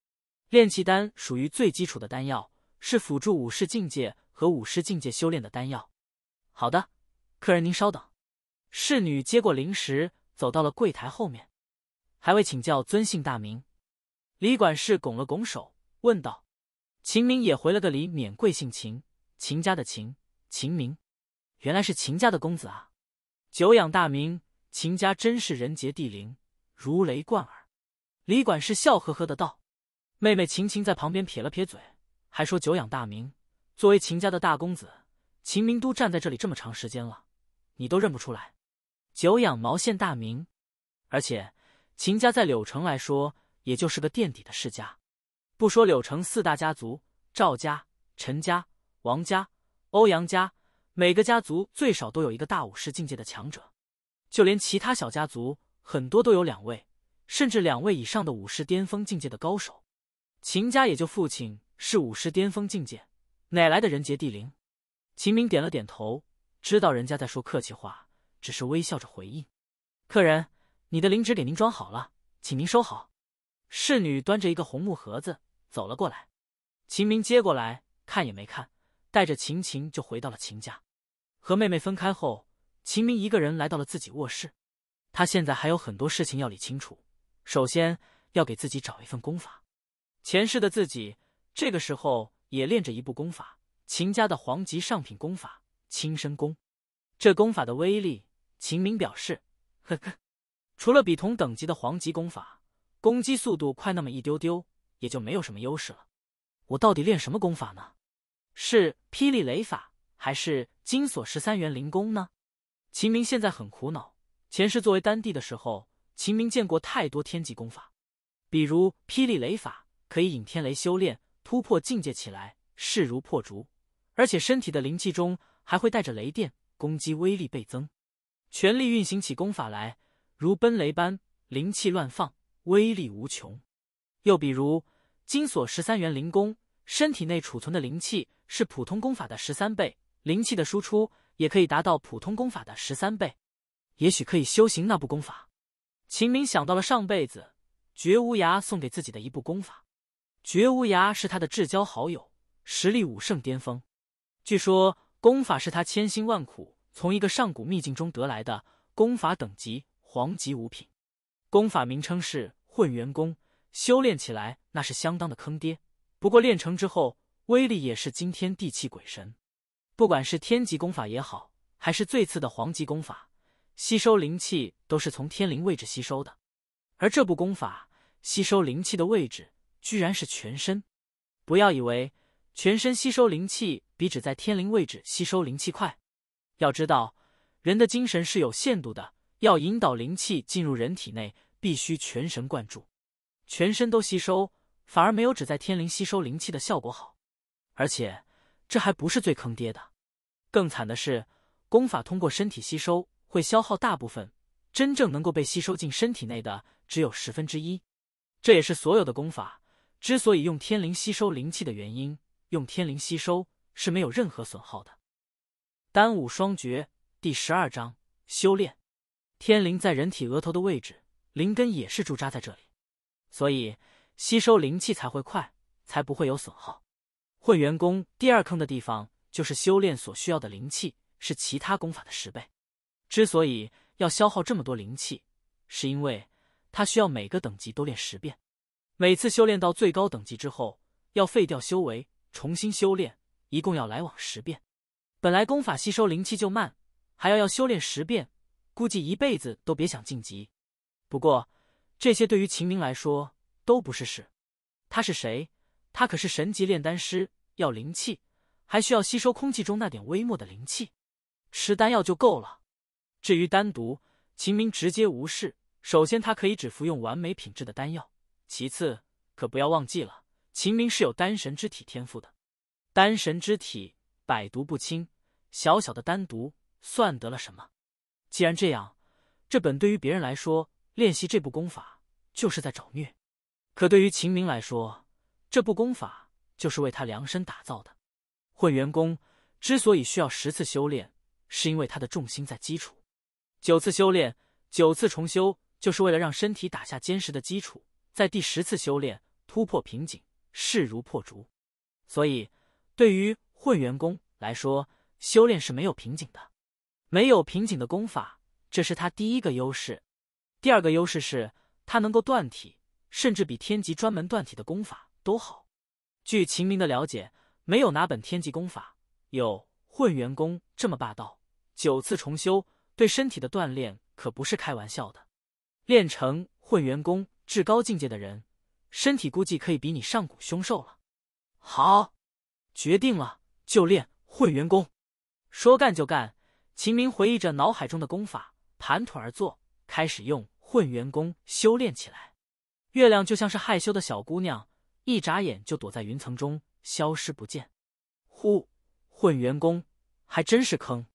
炼气丹属于最基础的丹药，是辅助武士境界和武士境界修炼的丹药。好的，客人您稍等。侍女接过灵石，走到了柜台后面。还未请教尊姓大名。李管事拱了拱手，问道：“秦明也回了个礼，免贵姓秦，秦家的秦，秦明，原来是秦家的公子啊，久仰大名。”秦家真是人杰地灵，如雷贯耳。李管事笑呵呵的道：“妹妹秦晴在旁边撇了撇嘴，还说久仰大名。作为秦家的大公子，秦明都站在这里这么长时间了，你都认不出来？久仰毛线大名？而且秦家在柳城来说，也就是个垫底的世家。不说柳城四大家族赵家、陈家、王家、欧阳家，每个家族最少都有一个大武士境界的强者。”就连其他小家族，很多都有两位，甚至两位以上的武士巅峰境界的高手。秦家也就父亲是武士巅峰境界，哪来的人杰地灵？秦明点了点头，知道人家在说客气话，只是微笑着回应。客人，你的灵纸给您装好了，请您收好。侍女端着一个红木盒子走了过来，秦明接过来看也没看，带着秦晴就回到了秦家，和妹妹分开后。秦明一个人来到了自己卧室，他现在还有很多事情要理清楚。首先要给自己找一份功法。前世的自己这个时候也练着一部功法，秦家的黄级上品功法《轻身功》。这功法的威力，秦明表示，呵呵，除了比同等级的黄级功法攻击速度快那么一丢丢，也就没有什么优势了。我到底练什么功法呢？是霹雳雷法，还是金锁十三元灵功呢？秦明现在很苦恼。前世作为丹帝的时候，秦明见过太多天级功法，比如霹雳雷法，可以引天雷修炼突破境界起来，势如破竹，而且身体的灵气中还会带着雷电，攻击威力倍增。全力运行起功法来，如奔雷般灵气乱放，威力无穷。又比如金锁十三元灵功，身体内储存的灵气是普通功法的十三倍，灵气的输出。也可以达到普通功法的十三倍，也许可以修行那部功法。秦明想到了上辈子绝无涯送给自己的一部功法。绝无涯是他的至交好友，实力武圣巅峰。据说功法是他千辛万苦从一个上古秘境中得来的。功法等级黄级五品，功法名称是混元功。修炼起来那是相当的坑爹，不过练成之后威力也是惊天地泣鬼神。不管是天级功法也好，还是最次的黄级功法，吸收灵气都是从天灵位置吸收的。而这部功法吸收灵气的位置居然是全身。不要以为全身吸收灵气比只在天灵位置吸收灵气快，要知道人的精神是有限度的，要引导灵气进入人体内，必须全神贯注。全身都吸收，反而没有只在天灵吸收灵气的效果好，而且。这还不是最坑爹的，更惨的是，功法通过身体吸收会消耗大部分，真正能够被吸收进身体内的只有十分之一。这也是所有的功法之所以用天灵吸收灵气的原因，用天灵吸收是没有任何损耗的。《丹武双绝》第十二章：修炼。天灵在人体额头的位置，灵根也是驻扎在这里，所以吸收灵气才会快，才不会有损耗。混元功第二坑的地方就是修炼所需要的灵气是其他功法的十倍。之所以要消耗这么多灵气，是因为他需要每个等级都练十遍。每次修炼到最高等级之后，要废掉修为，重新修炼，一共要来往十遍。本来功法吸收灵气就慢，还要要修炼十遍，估计一辈子都别想晋级。不过这些对于秦明来说都不是事，他是谁？他可是神级炼丹师，要灵气，还需要吸收空气中那点微末的灵气，吃丹药就够了。至于丹毒，秦明直接无视。首先，他可以只服用完美品质的丹药；其次，可不要忘记了，秦明是有丹神之体天赋的，丹神之体百毒不侵，小小的丹毒算得了什么？既然这样，这本对于别人来说，练习这部功法就是在找虐，可对于秦明来说，这部功法就是为他量身打造的。混元功之所以需要十次修炼，是因为它的重心在基础。九次修炼，九次重修，就是为了让身体打下坚实的基础，在第十次修炼突破瓶颈，势如破竹。所以，对于混元功来说，修炼是没有瓶颈的。没有瓶颈的功法，这是他第一个优势。第二个优势是他能够断体，甚至比天级专门断体的功法。都好，据秦明的了解，没有哪本天级功法有混元功这么霸道。九次重修，对身体的锻炼可不是开玩笑的。练成混元功至高境界的人，身体估计可以比你上古凶兽了。好，决定了，就练混元功。说干就干，秦明回忆着脑海中的功法，盘腿而坐，开始用混元功修炼起来。月亮就像是害羞的小姑娘。一眨眼就躲在云层中消失不见，呼，混元功还真是坑。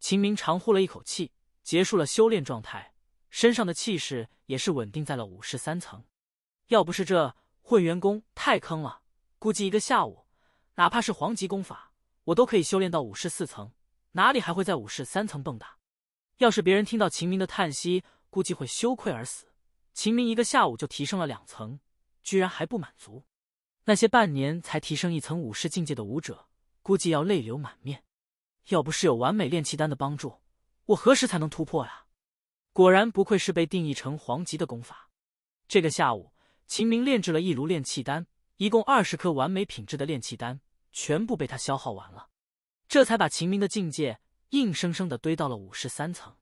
秦明长呼了一口气，结束了修炼状态，身上的气势也是稳定在了五十三层。要不是这混元功太坑了，估计一个下午，哪怕是黄级功法，我都可以修炼到五十四层，哪里还会在五十三层蹦跶？要是别人听到秦明的叹息，估计会羞愧而死。秦明一个下午就提升了两层。居然还不满足，那些半年才提升一层武士境界的武者，估计要泪流满面。要不是有完美炼气丹的帮助，我何时才能突破呀？果然不愧是被定义成黄级的功法。这个下午，秦明炼制了一炉炼气丹，一共二十颗完美品质的炼气丹，全部被他消耗完了，这才把秦明的境界硬生生的堆到了武士三层。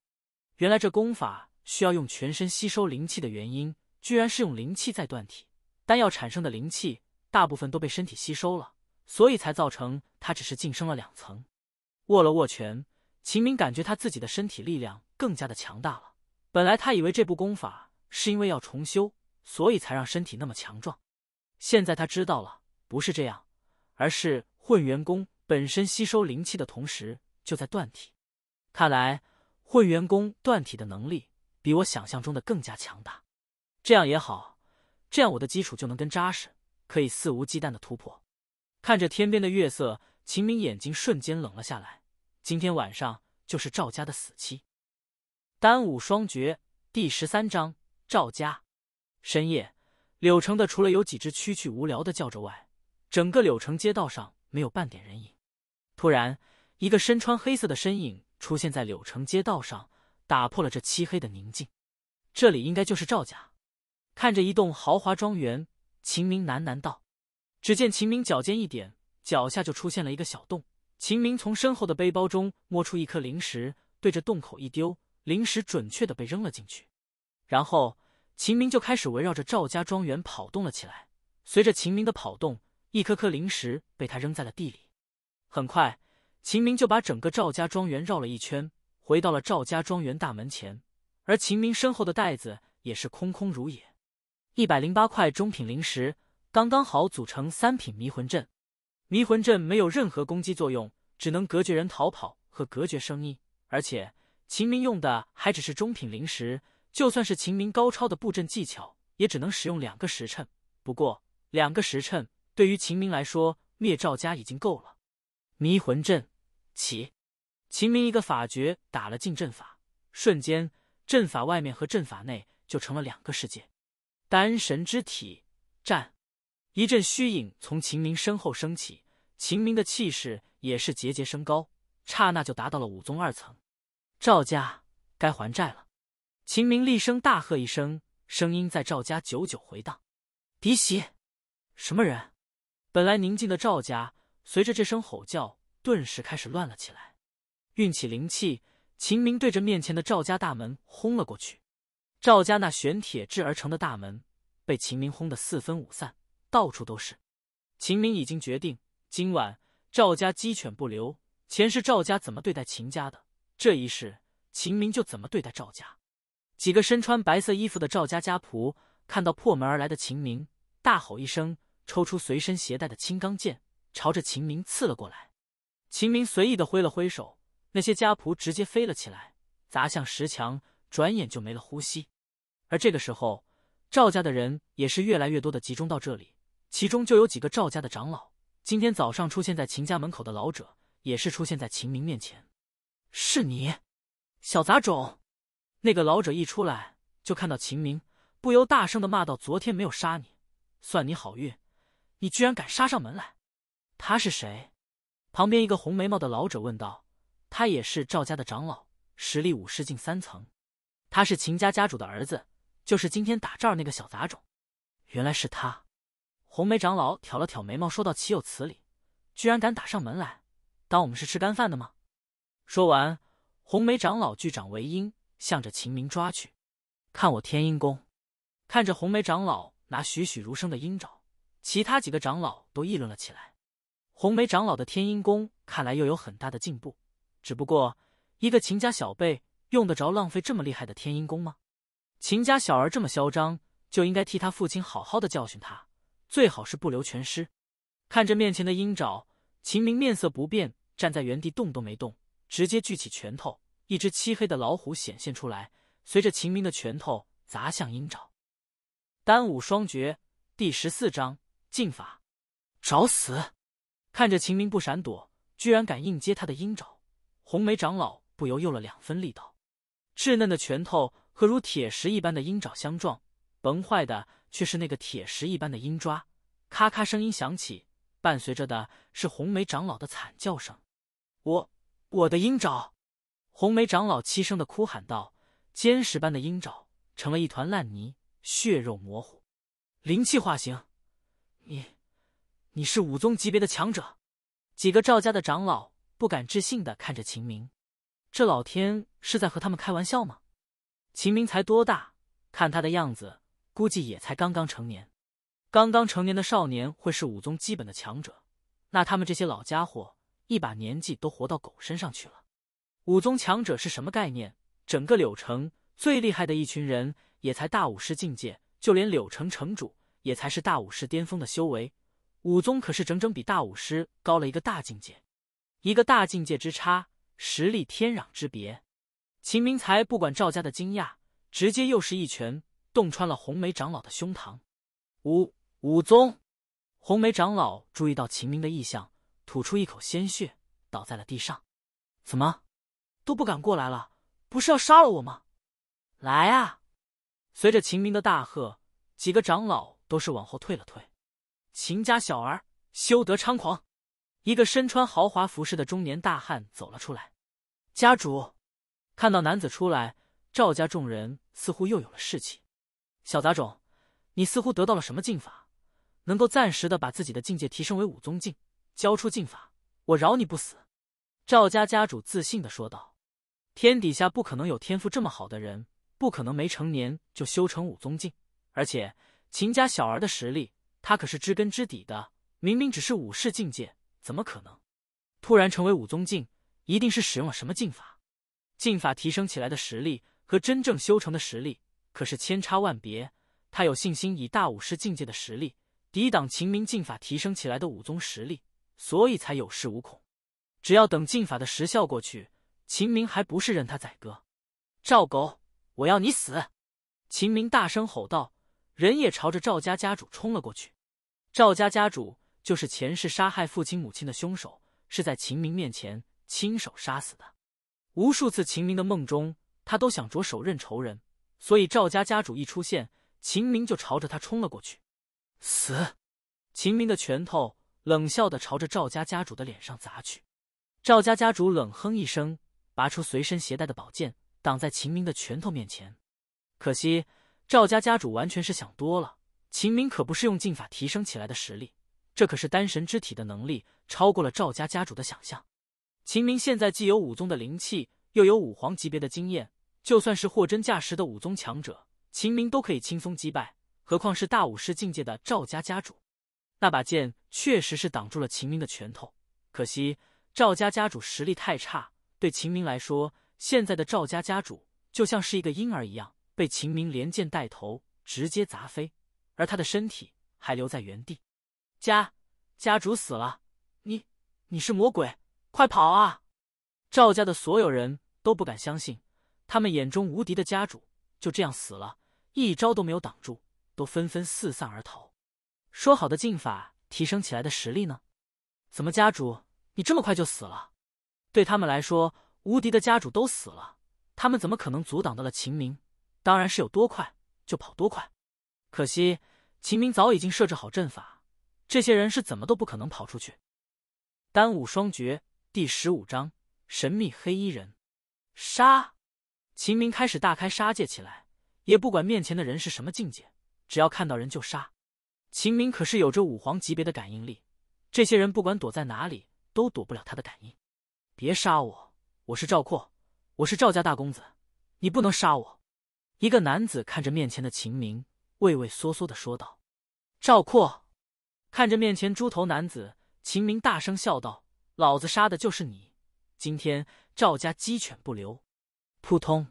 原来这功法需要用全身吸收灵气的原因，居然是用灵气在锻体。丹药产生的灵气大部分都被身体吸收了，所以才造成他只是晋升了两层。握了握拳，秦明感觉他自己的身体力量更加的强大了。本来他以为这部功法是因为要重修，所以才让身体那么强壮，现在他知道了，不是这样，而是混元功本身吸收灵气的同时就在断体。看来混元功断体的能力比我想象中的更加强大。这样也好。这样我的基础就能更扎实，可以肆无忌惮的突破。看着天边的月色，秦明眼睛瞬间冷了下来。今天晚上就是赵家的死期。《单武双绝》第十三章：赵家。深夜，柳城的除了有几只蛐蛐无聊的叫着外，整个柳城街道上没有半点人影。突然，一个身穿黑色的身影出现在柳城街道上，打破了这漆黑的宁静。这里应该就是赵家。看着一栋豪华庄园，秦明喃喃道：“只见秦明脚尖一点，脚下就出现了一个小洞。秦明从身后的背包中摸出一颗灵石，对着洞口一丢，灵石准确的被扔了进去。然后秦明就开始围绕着赵家庄园跑动了起来。随着秦明的跑动，一颗颗灵石被他扔在了地里。很快，秦明就把整个赵家庄园绕了一圈，回到了赵家庄园大门前。而秦明身后的袋子也是空空如也。”一百零八块中品灵石，刚刚好组成三品迷魂阵。迷魂阵没有任何攻击作用，只能隔绝人逃跑和隔绝声音。而且秦明用的还只是中品灵石，就算是秦明高超的布阵技巧，也只能使用两个时辰。不过两个时辰对于秦明来说，灭赵家已经够了。迷魂阵起！秦明一个法诀打了进阵法，瞬间阵法外面和阵法内就成了两个世界。丹神之体，战！一阵虚影从秦明身后升起，秦明的气势也是节节升高，刹那就达到了武宗二层。赵家该还债了！秦明厉声大喝一声，声音在赵家久久回荡。嫡袭！什么人？本来宁静的赵家，随着这声吼叫，顿时开始乱了起来。运起灵气，秦明对着面前的赵家大门轰了过去。赵家那玄铁制而成的大门被秦明轰得四分五散，到处都是。秦明已经决定，今晚赵家鸡犬不留。前世赵家怎么对待秦家的，这一世秦明就怎么对待赵家。几个身穿白色衣服的赵家家仆看到破门而来的秦明，大吼一声，抽出随身携带的青钢剑，朝着秦明刺了过来。秦明随意的挥了挥手，那些家仆直接飞了起来，砸向石墙，转眼就没了呼吸。而这个时候，赵家的人也是越来越多的集中到这里，其中就有几个赵家的长老。今天早上出现在秦家门口的老者，也是出现在秦明面前。是你，小杂种！那个老者一出来，就看到秦明，不由大声的骂道：“昨天没有杀你，算你好运！你居然敢杀上门来！”他是谁？旁边一个红眉毛的老者问道：“他也是赵家的长老，实力武师境三层，他是秦家家主的儿子。”就是今天打这儿那个小杂种，原来是他。红梅长老挑了挑眉毛，说道：“岂有此理！居然敢打上门来，当我们是吃干饭的吗？”说完，红梅长老巨掌为鹰，向着秦明抓去。看我天鹰功！看着红梅长老拿栩栩如生的鹰爪，其他几个长老都议论了起来。红梅长老的天鹰功看来又有很大的进步，只不过一个秦家小辈，用得着浪费这么厉害的天鹰功吗？秦家小儿这么嚣张，就应该替他父亲好好的教训他，最好是不留全尸。看着面前的鹰爪，秦明面色不变，站在原地动都没动，直接举起拳头，一只漆黑的老虎显现出来，随着秦明的拳头砸向鹰爪。单武双绝第十四章：进法，找死！看着秦明不闪躲，居然敢硬接他的鹰爪，红眉长老不由用了两分力道，稚嫩的拳头。和如铁石一般的鹰爪相撞，崩坏的却是那个铁石一般的鹰爪，咔咔声音响起，伴随着的是红梅长老的惨叫声：“我，我的鹰爪！”红梅长老凄声的哭喊道：“坚石般的鹰爪成了一团烂泥，血肉模糊，灵气化形。”“你，你是武宗级别的强者？”几个赵家的长老不敢置信的看着秦明，这老天是在和他们开玩笑吗？秦明才多大？看他的样子，估计也才刚刚成年。刚刚成年的少年会是武宗基本的强者？那他们这些老家伙一把年纪都活到狗身上去了。武宗强者是什么概念？整个柳城最厉害的一群人也才大武师境界，就连柳城城主也才是大武师巅峰的修为。武宗可是整整比大武师高了一个大境界，一个大境界之差，实力天壤之别。秦明才不管赵家的惊讶，直接又是一拳，洞穿了红梅长老的胸膛。武武宗，红梅长老注意到秦明的异象，吐出一口鲜血，倒在了地上。怎么，都不敢过来了？不是要杀了我吗？来啊！随着秦明的大喝，几个长老都是往后退了退。秦家小儿，休得猖狂！一个身穿豪华服饰的中年大汉走了出来。家主。看到男子出来，赵家众人似乎又有了士气。小杂种，你似乎得到了什么禁法，能够暂时的把自己的境界提升为武宗境？交出禁法，我饶你不死。赵家家主自信的说道：“天底下不可能有天赋这么好的人，不可能没成年就修成武宗境。而且秦家小儿的实力，他可是知根知底的。明明只是武士境界，怎么可能突然成为武宗境？一定是使用了什么禁法。”进法提升起来的实力和真正修成的实力可是千差万别，他有信心以大武师境界的实力抵挡秦明进法提升起来的武宗实力，所以才有恃无恐。只要等进法的时效过去，秦明还不是任他宰割？赵狗，我要你死！秦明大声吼道，人也朝着赵家家主冲了过去。赵家家主就是前世杀害父亲母亲的凶手，是在秦明面前亲手杀死的。无数次，秦明的梦中，他都想着手刃仇人。所以，赵家家主一出现，秦明就朝着他冲了过去。死！秦明的拳头冷笑的朝着赵家家主的脸上砸去。赵家家主冷哼一声，拔出随身携带的宝剑，挡在秦明的拳头面前。可惜，赵家家主完全是想多了。秦明可不是用禁法提升起来的实力，这可是丹神之体的能力，超过了赵家家主的想象。秦明现在既有武宗的灵气，又有武皇级别的经验，就算是货真价实的武宗强者，秦明都可以轻松击败。何况是大武师境界的赵家家主，那把剑确实是挡住了秦明的拳头，可惜赵家家主实力太差，对秦明来说，现在的赵家家主就像是一个婴儿一样，被秦明连剑带头直接砸飞，而他的身体还留在原地。家家主死了，你你是魔鬼！快跑啊！赵家的所有人都不敢相信，他们眼中无敌的家主就这样死了，一招都没有挡住，都纷纷四散而逃。说好的进法提升起来的实力呢？怎么家主你这么快就死了？对他们来说，无敌的家主都死了，他们怎么可能阻挡得了秦明？当然是有多快就跑多快。可惜，秦明早已经设置好阵法，这些人是怎么都不可能跑出去。单武双绝。第十五章神秘黑衣人。杀！秦明开始大开杀戒起来，也不管面前的人是什么境界，只要看到人就杀。秦明可是有着武皇级别的感应力，这些人不管躲在哪里，都躲不了他的感应。别杀我，我是赵括，我是赵家大公子，你不能杀我！一个男子看着面前的秦明，畏畏缩缩的说道。赵括看着面前猪头男子，秦明大声笑道。老子杀的就是你！今天赵家鸡犬不留！扑通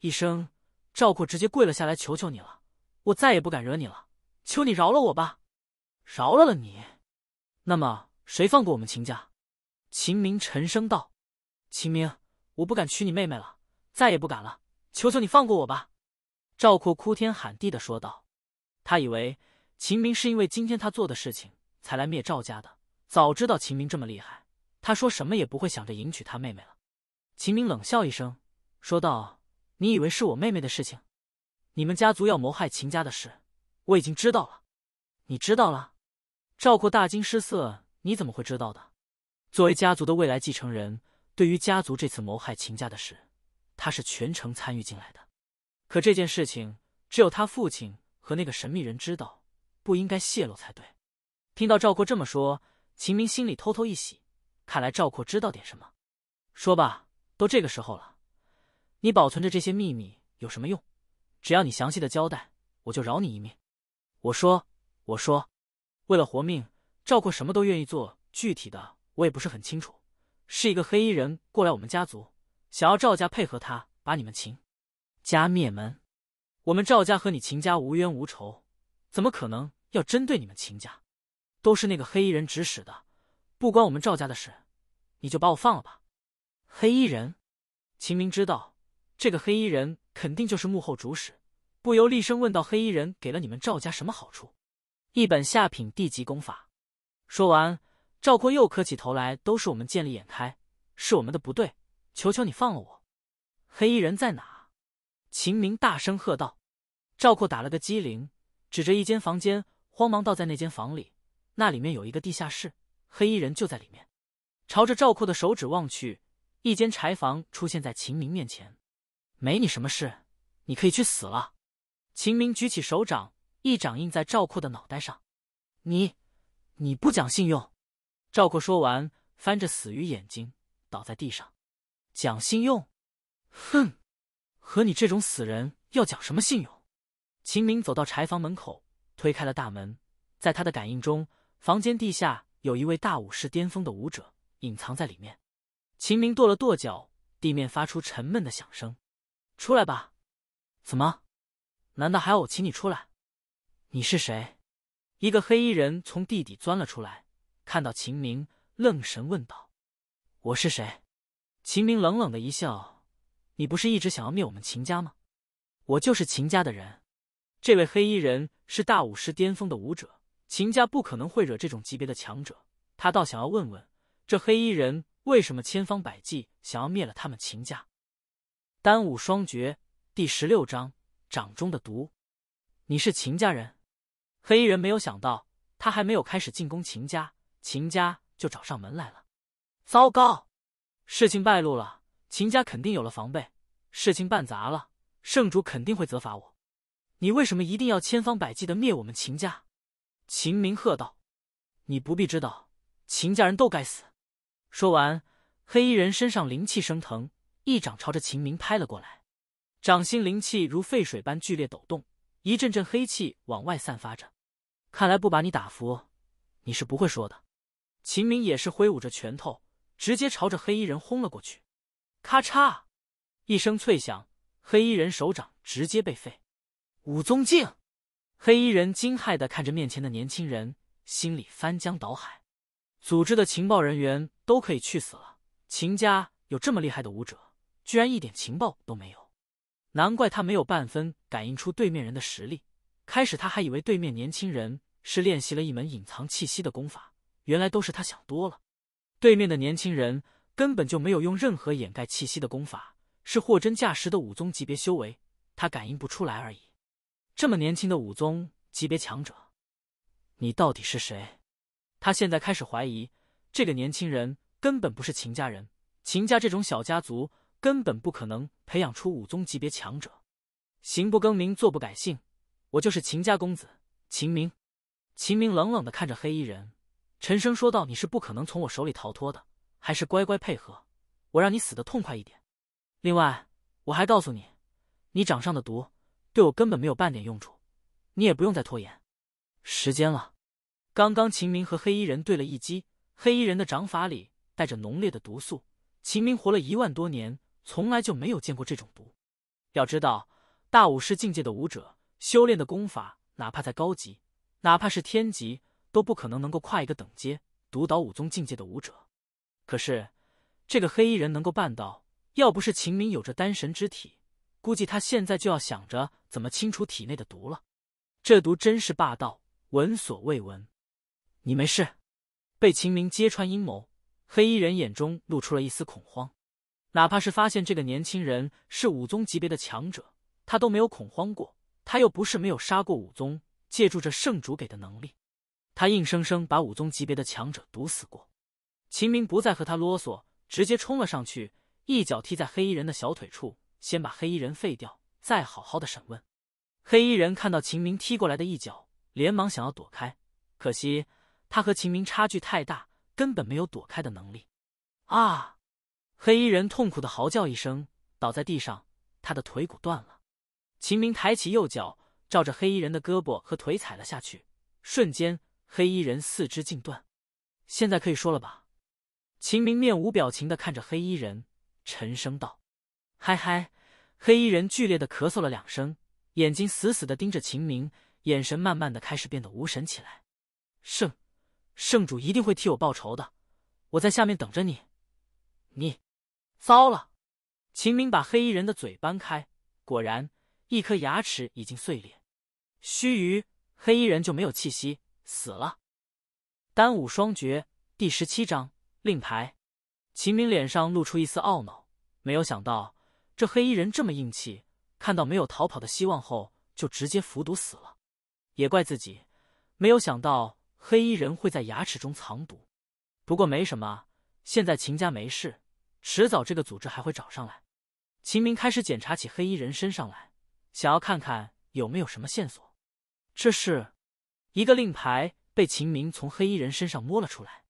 一声，赵括直接跪了下来，求求你了，我再也不敢惹你了，求你饶了我吧！饶了了你？那么谁放过我们秦家？秦明沉声道。秦明，我不敢娶你妹妹了，再也不敢了，求求你放过我吧！赵括哭天喊地的说道。他以为秦明是因为今天他做的事情才来灭赵家的，早知道秦明这么厉害。他说什么也不会想着迎娶他妹妹了。秦明冷笑一声，说道：“你以为是我妹妹的事情？你们家族要谋害秦家的事，我已经知道了。你知道了？”赵括大惊失色：“你怎么会知道的？”作为家族的未来继承人，对于家族这次谋害秦家的事，他是全程参与进来的。可这件事情只有他父亲和那个神秘人知道，不应该泄露才对。听到赵括这么说，秦明心里偷偷一喜。看来赵括知道点什么，说吧，都这个时候了，你保存着这些秘密有什么用？只要你详细的交代，我就饶你一命。我说，我说，为了活命，赵括什么都愿意做。具体的我也不是很清楚，是一个黑衣人过来我们家族，想要赵家配合他把你们秦家灭门。我们赵家和你秦家无冤无仇，怎么可能要针对你们秦家？都是那个黑衣人指使的。不关我们赵家的事，你就把我放了吧。黑衣人，秦明知道这个黑衣人肯定就是幕后主使，不由厉声问道：“黑衣人给了你们赵家什么好处？”一本下品地级功法。说完，赵括又磕起头来：“都是我们见利眼开，是我们的不对，求求你放了我。”黑衣人在哪？秦明大声喝道。赵括打了个激灵，指着一间房间，慌忙倒在那间房里，那里面有一个地下室。”黑衣人就在里面，朝着赵括的手指望去，一间柴房出现在秦明面前。没你什么事，你可以去死了。秦明举起手掌，一掌印在赵括的脑袋上。你，你不讲信用。赵括说完，翻着死鱼眼睛倒在地上。讲信用？哼，和你这种死人要讲什么信用？秦明走到柴房门口，推开了大门。在他的感应中，房间地下。有一位大武师巅峰的武者隐藏在里面。秦明跺了跺脚，地面发出沉闷的响声。出来吧！怎么？难道还要我请你出来？你是谁？一个黑衣人从地底钻了出来，看到秦明，愣神问道：“我是谁？”秦明冷冷的一笑：“你不是一直想要灭我们秦家吗？我就是秦家的人。”这位黑衣人是大武师巅峰的武者。秦家不可能会惹这种级别的强者，他倒想要问问这黑衣人为什么千方百计想要灭了他们秦家。《单武双绝》第十六章：掌中的毒。你是秦家人？黑衣人没有想到，他还没有开始进攻秦家，秦家就找上门来了。糟糕，事情败露了，秦家肯定有了防备，事情办砸了，圣主肯定会责罚我。你为什么一定要千方百计的灭我们秦家？秦明喝道：“你不必知道，秦家人都该死。”说完，黑衣人身上灵气升腾，一掌朝着秦明拍了过来，掌心灵气如沸水般剧烈抖动，一阵阵黑气往外散发着。看来不把你打服，你是不会说的。秦明也是挥舞着拳头，直接朝着黑衣人轰了过去。咔嚓，一声脆响，黑衣人手掌直接被废。武宗境。黑衣人惊骇的看着面前的年轻人，心里翻江倒海。组织的情报人员都可以去死了。秦家有这么厉害的武者，居然一点情报都没有，难怪他没有半分感应出对面人的实力。开始他还以为对面年轻人是练习了一门隐藏气息的功法，原来都是他想多了。对面的年轻人根本就没有用任何掩盖气息的功法，是货真价实的武宗级别修为，他感应不出来而已。这么年轻的武宗级别强者，你到底是谁？他现在开始怀疑，这个年轻人根本不是秦家人。秦家这种小家族根本不可能培养出武宗级别强者。行不更名，坐不改姓，我就是秦家公子秦明。秦明冷冷的看着黑衣人，沉声说道：“你是不可能从我手里逃脱的，还是乖乖配合，我让你死的痛快一点。另外，我还告诉你，你掌上的毒。”对我根本没有半点用处，你也不用再拖延时间了。刚刚秦明和黑衣人对了一击，黑衣人的掌法里带着浓烈的毒素。秦明活了一万多年，从来就没有见过这种毒。要知道，大武师境界的武者修炼的功法，哪怕在高级，哪怕是天级，都不可能能够跨一个等阶毒倒武宗境界的武者。可是这个黑衣人能够办到，要不是秦明有着丹神之体。估计他现在就要想着怎么清除体内的毒了。这毒真是霸道，闻所未闻。你没事？被秦明揭穿阴谋，黑衣人眼中露出了一丝恐慌。哪怕是发现这个年轻人是武宗级别的强者，他都没有恐慌过。他又不是没有杀过武宗，借助着圣主给的能力，他硬生生把武宗级别的强者毒死过。秦明不再和他啰嗦，直接冲了上去，一脚踢在黑衣人的小腿处。先把黑衣人废掉，再好好的审问。黑衣人看到秦明踢过来的一脚，连忙想要躲开，可惜他和秦明差距太大，根本没有躲开的能力。啊！黑衣人痛苦的嚎叫一声，倒在地上，他的腿骨断了。秦明抬起右脚，照着黑衣人的胳膊和腿踩了下去，瞬间黑衣人四肢尽断。现在可以说了吧？秦明面无表情的看着黑衣人，沉声道。嗨嗨！黑衣人剧烈的咳嗽了两声，眼睛死死的盯着秦明，眼神慢慢的开始变得无神起来。圣圣主一定会替我报仇的，我在下面等着你。你，糟了！秦明把黑衣人的嘴搬开，果然一颗牙齿已经碎裂。须臾，黑衣人就没有气息，死了。《单武双绝》第十七章令牌。秦明脸上露出一丝懊恼，没有想到。这黑衣人这么硬气，看到没有逃跑的希望后，就直接服毒死了。也怪自己没有想到黑衣人会在牙齿中藏毒。不过没什么，现在秦家没事，迟早这个组织还会找上来。秦明开始检查起黑衣人身上来，想要看看有没有什么线索。这是一个令牌，被秦明从黑衣人身上摸了出来。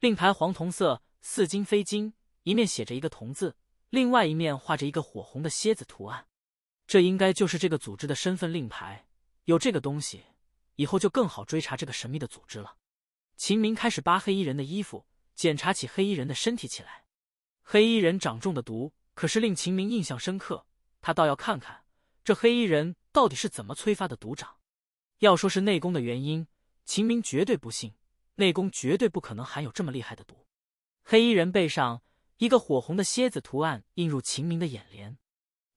令牌黄铜色，似金非金，一面写着一个“铜”字。另外一面画着一个火红的蝎子图案，这应该就是这个组织的身份令牌。有这个东西，以后就更好追查这个神秘的组织了。秦明开始扒黑衣人的衣服，检查起黑衣人的身体起来。黑衣人掌中的毒，可是令秦明印象深刻。他倒要看看这黑衣人到底是怎么催发的毒掌。要说是内功的原因，秦明绝对不信，内功绝对不可能含有这么厉害的毒。黑衣人背上。一个火红的蝎子图案映入秦明的眼帘，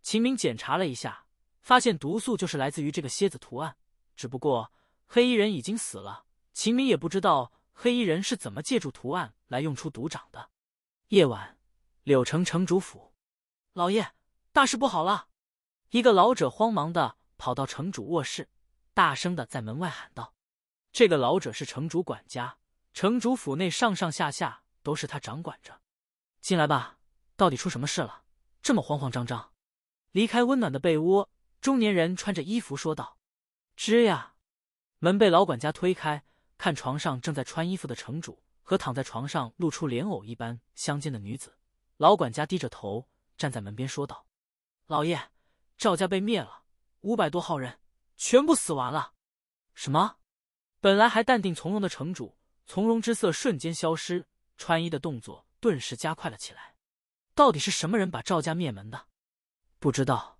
秦明检查了一下，发现毒素就是来自于这个蝎子图案。只不过黑衣人已经死了，秦明也不知道黑衣人是怎么借助图案来用出毒掌的。夜晚，柳城城主府，老爷大事不好了！一个老者慌忙的跑到城主卧室，大声的在门外喊道：“这个老者是城主管家，城主府内上上下下都是他掌管着。”进来吧，到底出什么事了？这么慌慌张张。离开温暖的被窝，中年人穿着衣服说道：“吱呀。”门被老管家推开，看床上正在穿衣服的城主和躺在床上露出莲藕一般相间的女子，老管家低着头站在门边说道：“老爷，赵家被灭了，五百多号人全部死完了。”什么？本来还淡定从容的城主，从容之色瞬间消失，穿衣的动作。顿时加快了起来。到底是什么人把赵家灭门的？不知道。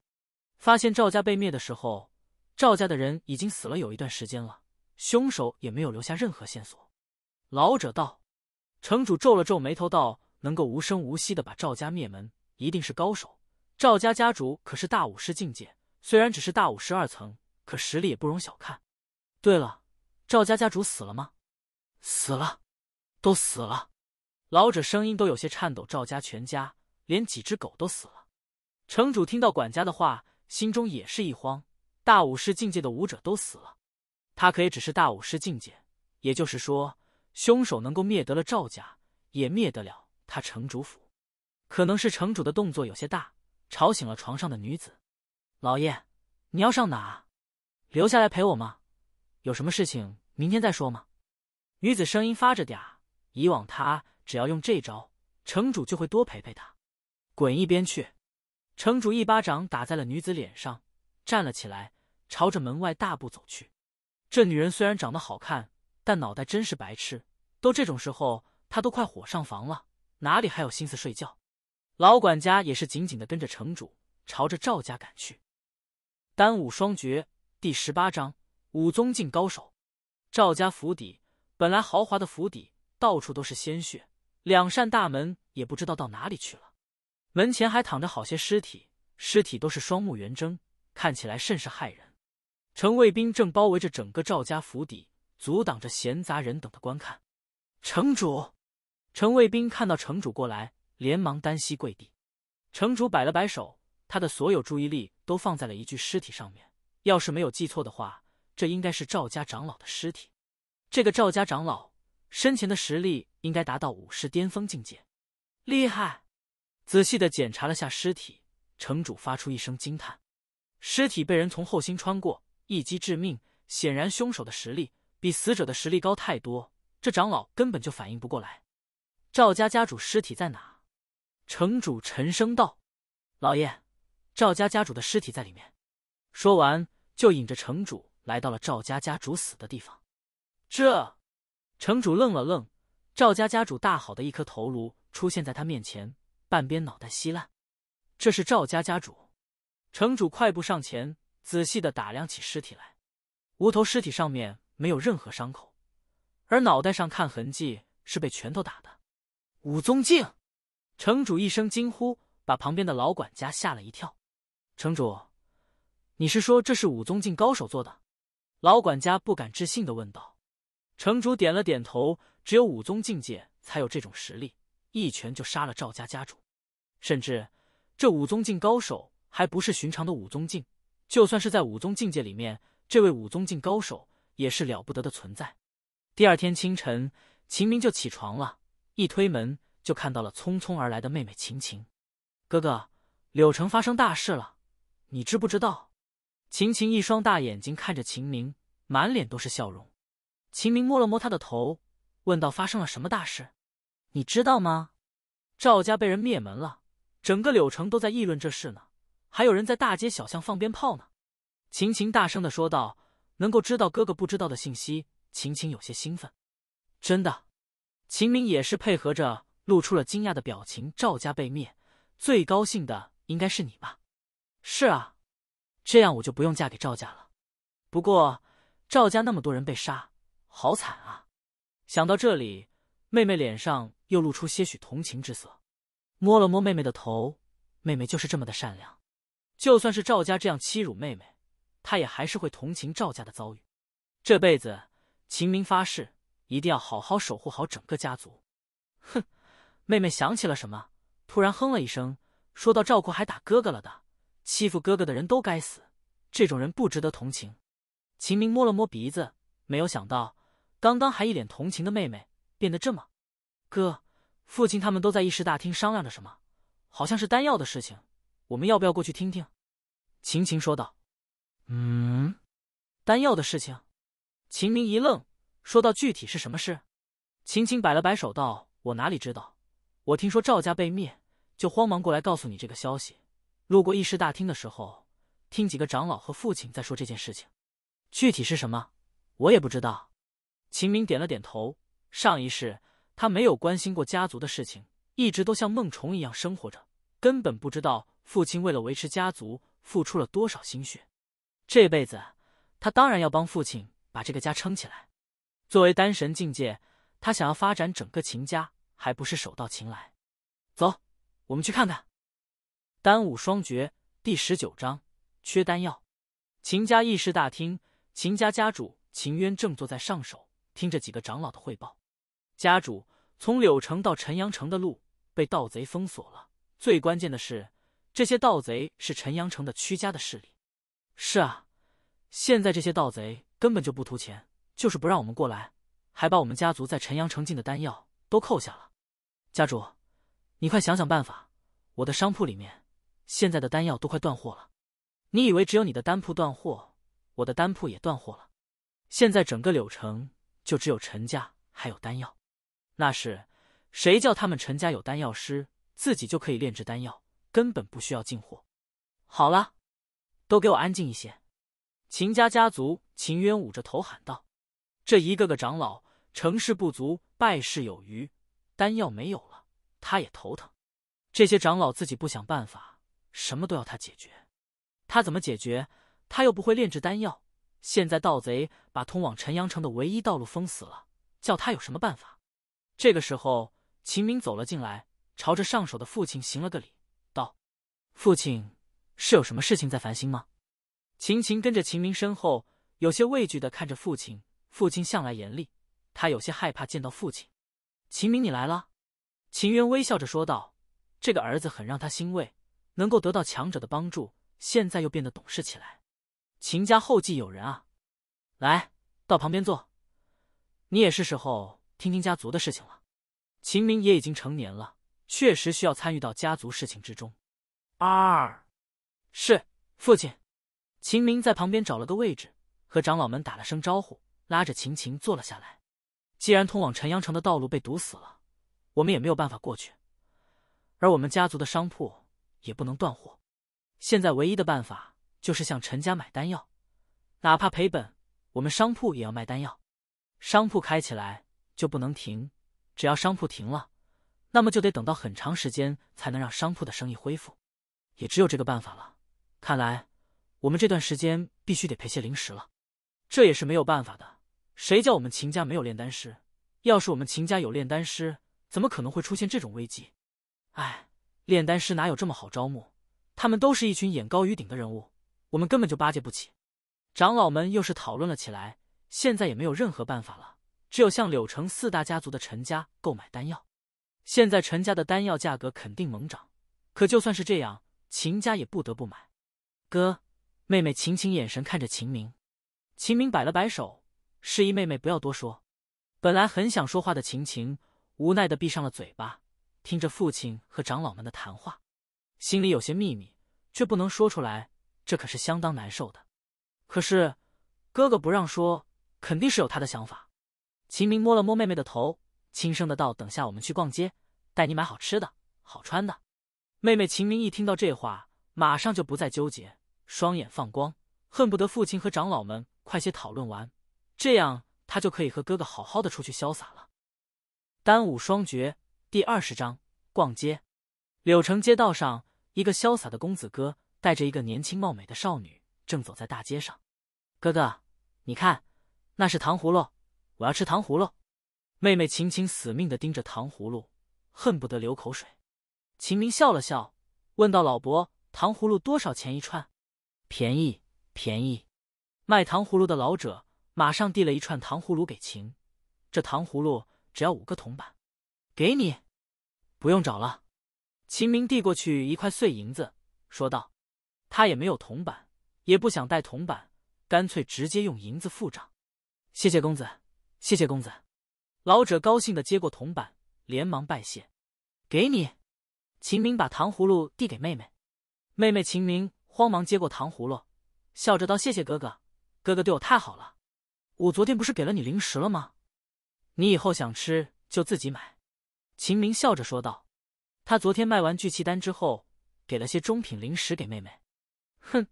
发现赵家被灭的时候，赵家的人已经死了有一段时间了，凶手也没有留下任何线索。老者道。城主皱了皱眉头道：“能够无声无息的把赵家灭门，一定是高手。赵家家主可是大武师境界，虽然只是大武师二层，可实力也不容小看。”对了，赵家家主死了吗？死了，都死了。老者声音都有些颤抖，赵家全家连几只狗都死了。城主听到管家的话，心中也是一慌。大武师境界的武者都死了，他可也只是大武师境界，也就是说，凶手能够灭得了赵家，也灭得了他城主府。可能是城主的动作有些大，吵醒了床上的女子。老爷，你要上哪？留下来陪我吗？有什么事情，明天再说吗？女子声音发着嗲，以往她。只要用这招，城主就会多陪陪他。滚一边去！城主一巴掌打在了女子脸上，站了起来，朝着门外大步走去。这女人虽然长得好看，但脑袋真是白痴。都这种时候，她都快火上房了，哪里还有心思睡觉？老管家也是紧紧的跟着城主，朝着赵家赶去。《单武双绝》第十八章：武宗境高手。赵家府邸本来豪华的府邸，到处都是鲜血。两扇大门也不知道到哪里去了，门前还躺着好些尸体，尸体都是双目圆睁，看起来甚是骇人。程卫兵正包围着整个赵家府邸，阻挡着闲杂人等的观看。城主，程卫兵看到城主过来，连忙单膝跪地。城主摆了摆手，他的所有注意力都放在了一具尸体上面。要是没有记错的话，这应该是赵家长老的尸体。这个赵家长老。身前的实力应该达到武士巅峰境界，厉害！仔细的检查了下尸体，城主发出一声惊叹。尸体被人从后心穿过，一击致命，显然凶手的实力比死者的实力高太多，这长老根本就反应不过来。赵家家主尸体在哪？城主沉声道：“老爷，赵家家主的尸体在里面。”说完，就引着城主来到了赵家家主死的地方。这。城主愣了愣，赵家家主大好的一颗头颅出现在他面前，半边脑袋稀烂。这是赵家家主。城主快步上前，仔细的打量起尸体来。无头尸体上面没有任何伤口，而脑袋上看痕迹是被拳头打的。武宗境！城主一声惊呼，把旁边的老管家吓了一跳。城主，你是说这是武宗境高手做的？老管家不敢置信的问道。城主点了点头，只有武宗境界才有这种实力，一拳就杀了赵家家主。甚至这武宗境高手还不是寻常的武宗境，就算是在武宗境界里面，这位武宗境高手也是了不得的存在。第二天清晨，秦明就起床了，一推门就看到了匆匆而来的妹妹秦晴。哥哥，柳城发生大事了，你知不知道？秦晴一双大眼睛看着秦明，满脸都是笑容。秦明摸了摸他的头，问道：“发生了什么大事？你知道吗？赵家被人灭门了，整个柳城都在议论这事呢，还有人在大街小巷放鞭炮呢。”秦晴大声的说道：“能够知道哥哥不知道的信息，秦晴有些兴奋。”“真的？”秦明也是配合着露出了惊讶的表情。“赵家被灭，最高兴的应该是你吧？”“是啊，这样我就不用嫁给赵家了。不过赵家那么多人被杀。”好惨啊！想到这里，妹妹脸上又露出些许同情之色，摸了摸妹妹的头。妹妹就是这么的善良，就算是赵家这样欺辱妹妹，她也还是会同情赵家的遭遇。这辈子，秦明发誓一定要好好守护好整个家族。哼，妹妹想起了什么，突然哼了一声，说到：“赵括还打哥哥了的，欺负哥哥的人都该死，这种人不值得同情。”秦明摸了摸鼻子，没有想到。刚刚还一脸同情的妹妹变得这么，哥，父亲他们都在议事大厅商量着什么，好像是丹药的事情。我们要不要过去听听？秦晴说道。嗯，丹药的事情。秦明一愣，说到具体是什么事。秦晴摆了摆手道：“我哪里知道？我听说赵家被灭，就慌忙过来告诉你这个消息。路过议事大厅的时候，听几个长老和父亲在说这件事情，具体是什么，我也不知道。”秦明点了点头。上一世，他没有关心过家族的事情，一直都像梦虫一样生活着，根本不知道父亲为了维持家族付出了多少心血。这辈子，他当然要帮父亲把这个家撑起来。作为丹神境界，他想要发展整个秦家，还不是手到擒来？走，我们去看看。《丹武双绝》第十九章：缺丹药。秦家议事大厅，秦家家主秦渊正坐在上首。听着几个长老的汇报，家主，从柳城到陈阳城的路被盗贼封锁了。最关键的是，这些盗贼是陈阳城的屈家的势力。是啊，现在这些盗贼根本就不图钱，就是不让我们过来，还把我们家族在陈阳城进的丹药都扣下了。家主，你快想想办法！我的商铺里面现在的丹药都快断货了。你以为只有你的丹铺断货，我的丹铺也断货了。现在整个柳城。就只有陈家还有丹药，那是谁叫他们陈家有丹药师，自己就可以炼制丹药，根本不需要进货。好了，都给我安静一些！秦家家族秦渊捂着头喊道：“这一个个长老，成事不足，败事有余。丹药没有了，他也头疼。这些长老自己不想办法，什么都要他解决，他怎么解决？他又不会炼制丹药。”现在盗贼把通往陈阳城的唯一道路封死了，叫他有什么办法？这个时候，秦明走了进来，朝着上手的父亲行了个礼，道：“父亲，是有什么事情在烦心吗？”秦晴跟着秦明身后，有些畏惧的看着父亲。父亲向来严厉，他有些害怕见到父亲。秦明，你来了。”秦渊微笑着说道：“这个儿子很让他欣慰，能够得到强者的帮助，现在又变得懂事起来。”秦家后继有人啊！来到旁边坐，你也是时候听听家族的事情了。秦明也已经成年了，确实需要参与到家族事情之中。二，是父亲。秦明在旁边找了个位置，和长老们打了声招呼，拉着秦晴坐了下来。既然通往陈阳城的道路被堵死了，我们也没有办法过去，而我们家族的商铺也不能断货。现在唯一的办法。就是向陈家买丹药，哪怕赔本，我们商铺也要卖丹药。商铺开起来就不能停，只要商铺停了，那么就得等到很长时间才能让商铺的生意恢复。也只有这个办法了。看来我们这段时间必须得赔些零食了，这也是没有办法的。谁叫我们秦家没有炼丹师？要是我们秦家有炼丹师，怎么可能会出现这种危机？哎，炼丹师哪有这么好招募？他们都是一群眼高于顶的人物。我们根本就巴结不起，长老们又是讨论了起来。现在也没有任何办法了，只有向柳城四大家族的陈家购买丹药。现在陈家的丹药价格肯定猛涨，可就算是这样，秦家也不得不买。哥，妹妹秦晴眼神看着秦明，秦明摆了摆手，示意妹妹不要多说。本来很想说话的秦晴无奈的闭上了嘴巴，听着父亲和长老们的谈话，心里有些秘密，却不能说出来。这可是相当难受的，可是哥哥不让说，肯定是有他的想法。秦明摸了摸妹妹的头，轻声的道：“等下我们去逛街，带你买好吃的、好穿的。”妹妹秦明一听到这话，马上就不再纠结，双眼放光，恨不得父亲和长老们快些讨论完，这样他就可以和哥哥好好的出去潇洒了。《单舞双绝》第二十章：逛街。柳城街道上，一个潇洒的公子哥。带着一个年轻貌美的少女，正走在大街上。哥哥，你看，那是糖葫芦，我要吃糖葫芦。妹妹秦晴死命的盯着糖葫芦，恨不得流口水。秦明笑了笑，问道：“老伯，糖葫芦多少钱一串？”“便宜，便宜。”卖糖葫芦的老者马上递了一串糖葫芦给秦。这糖葫芦只要五个铜板，给你，不用找了。秦明递过去一块碎银子，说道。他也没有铜板，也不想带铜板，干脆直接用银子付账。谢谢公子，谢谢公子。老者高兴的接过铜板，连忙拜谢。给你，秦明把糖葫芦递给妹妹。妹妹秦明慌忙接过糖葫芦，笑着道：“谢谢哥哥，哥哥对我太好了。我昨天不是给了你零食了吗？你以后想吃就自己买。”秦明笑着说道。他昨天卖完聚气丹之后，给了些中品零食给妹妹。哼，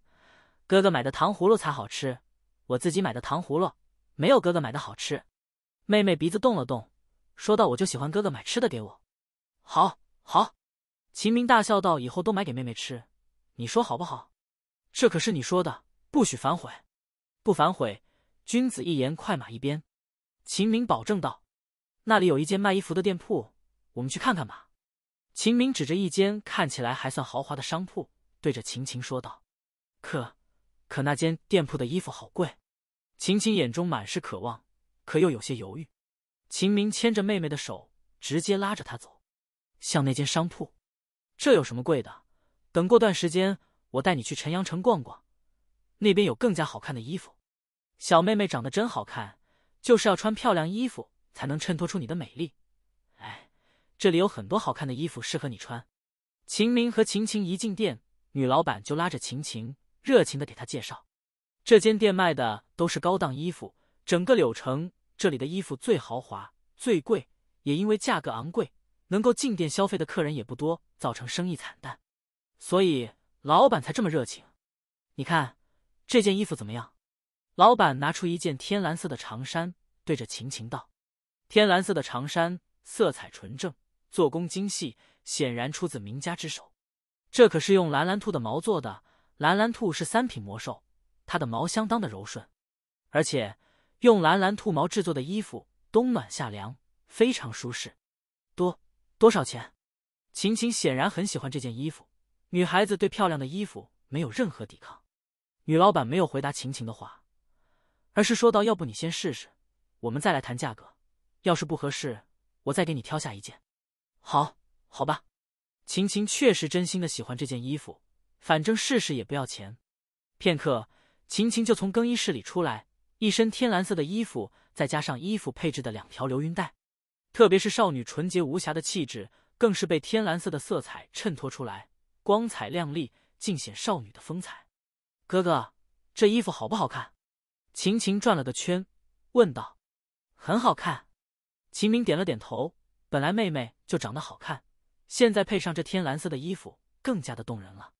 哥哥买的糖葫芦才好吃，我自己买的糖葫芦没有哥哥买的好吃。妹妹鼻子动了动，说道：“我就喜欢哥哥买吃的给我。好，好。秦明大笑道：“以后都买给妹妹吃，你说好不好？这可是你说的，不许反悔。”“不反悔，君子一言，快马一鞭。”秦明保证道。那里有一间卖衣服的店铺，我们去看看吧。秦明指着一间看起来还算豪华的商铺，对着秦晴说道。可，可那间店铺的衣服好贵。晴晴眼中满是渴望，可又有些犹豫。秦明牵着妹妹的手，直接拉着她走，向那间商铺。这有什么贵的？等过段时间，我带你去晨阳城逛逛，那边有更加好看的衣服。小妹妹长得真好看，就是要穿漂亮衣服才能衬托出你的美丽。哎，这里有很多好看的衣服适合你穿。秦明和晴晴一进店，女老板就拉着晴晴。热情的给他介绍，这间店卖的都是高档衣服，整个柳城这里的衣服最豪华、最贵，也因为价格昂贵，能够进店消费的客人也不多，造成生意惨淡，所以老板才这么热情。你看这件衣服怎么样？老板拿出一件天蓝色的长衫，对着晴晴道：“天蓝色的长衫，色彩纯正，做工精细，显然出自名家之手。这可是用蓝蓝兔的毛做的。”蓝蓝兔是三品魔兽，它的毛相当的柔顺，而且用蓝蓝兔毛制作的衣服冬暖夏凉，非常舒适。多多少钱？晴晴显然很喜欢这件衣服，女孩子对漂亮的衣服没有任何抵抗。女老板没有回答晴晴的话，而是说道：“要不你先试试，我们再来谈价格。要是不合适，我再给你挑下一件。”好，好吧。晴晴确实真心的喜欢这件衣服。反正试试也不要钱。片刻，晴晴就从更衣室里出来，一身天蓝色的衣服，再加上衣服配置的两条流云带，特别是少女纯洁无瑕的气质，更是被天蓝色的色彩衬托出来，光彩亮丽，尽显少女的风采。哥哥，这衣服好不好看？晴晴转了个圈，问道：“很好看。”秦明点了点头。本来妹妹就长得好看，现在配上这天蓝色的衣服，更加的动人了。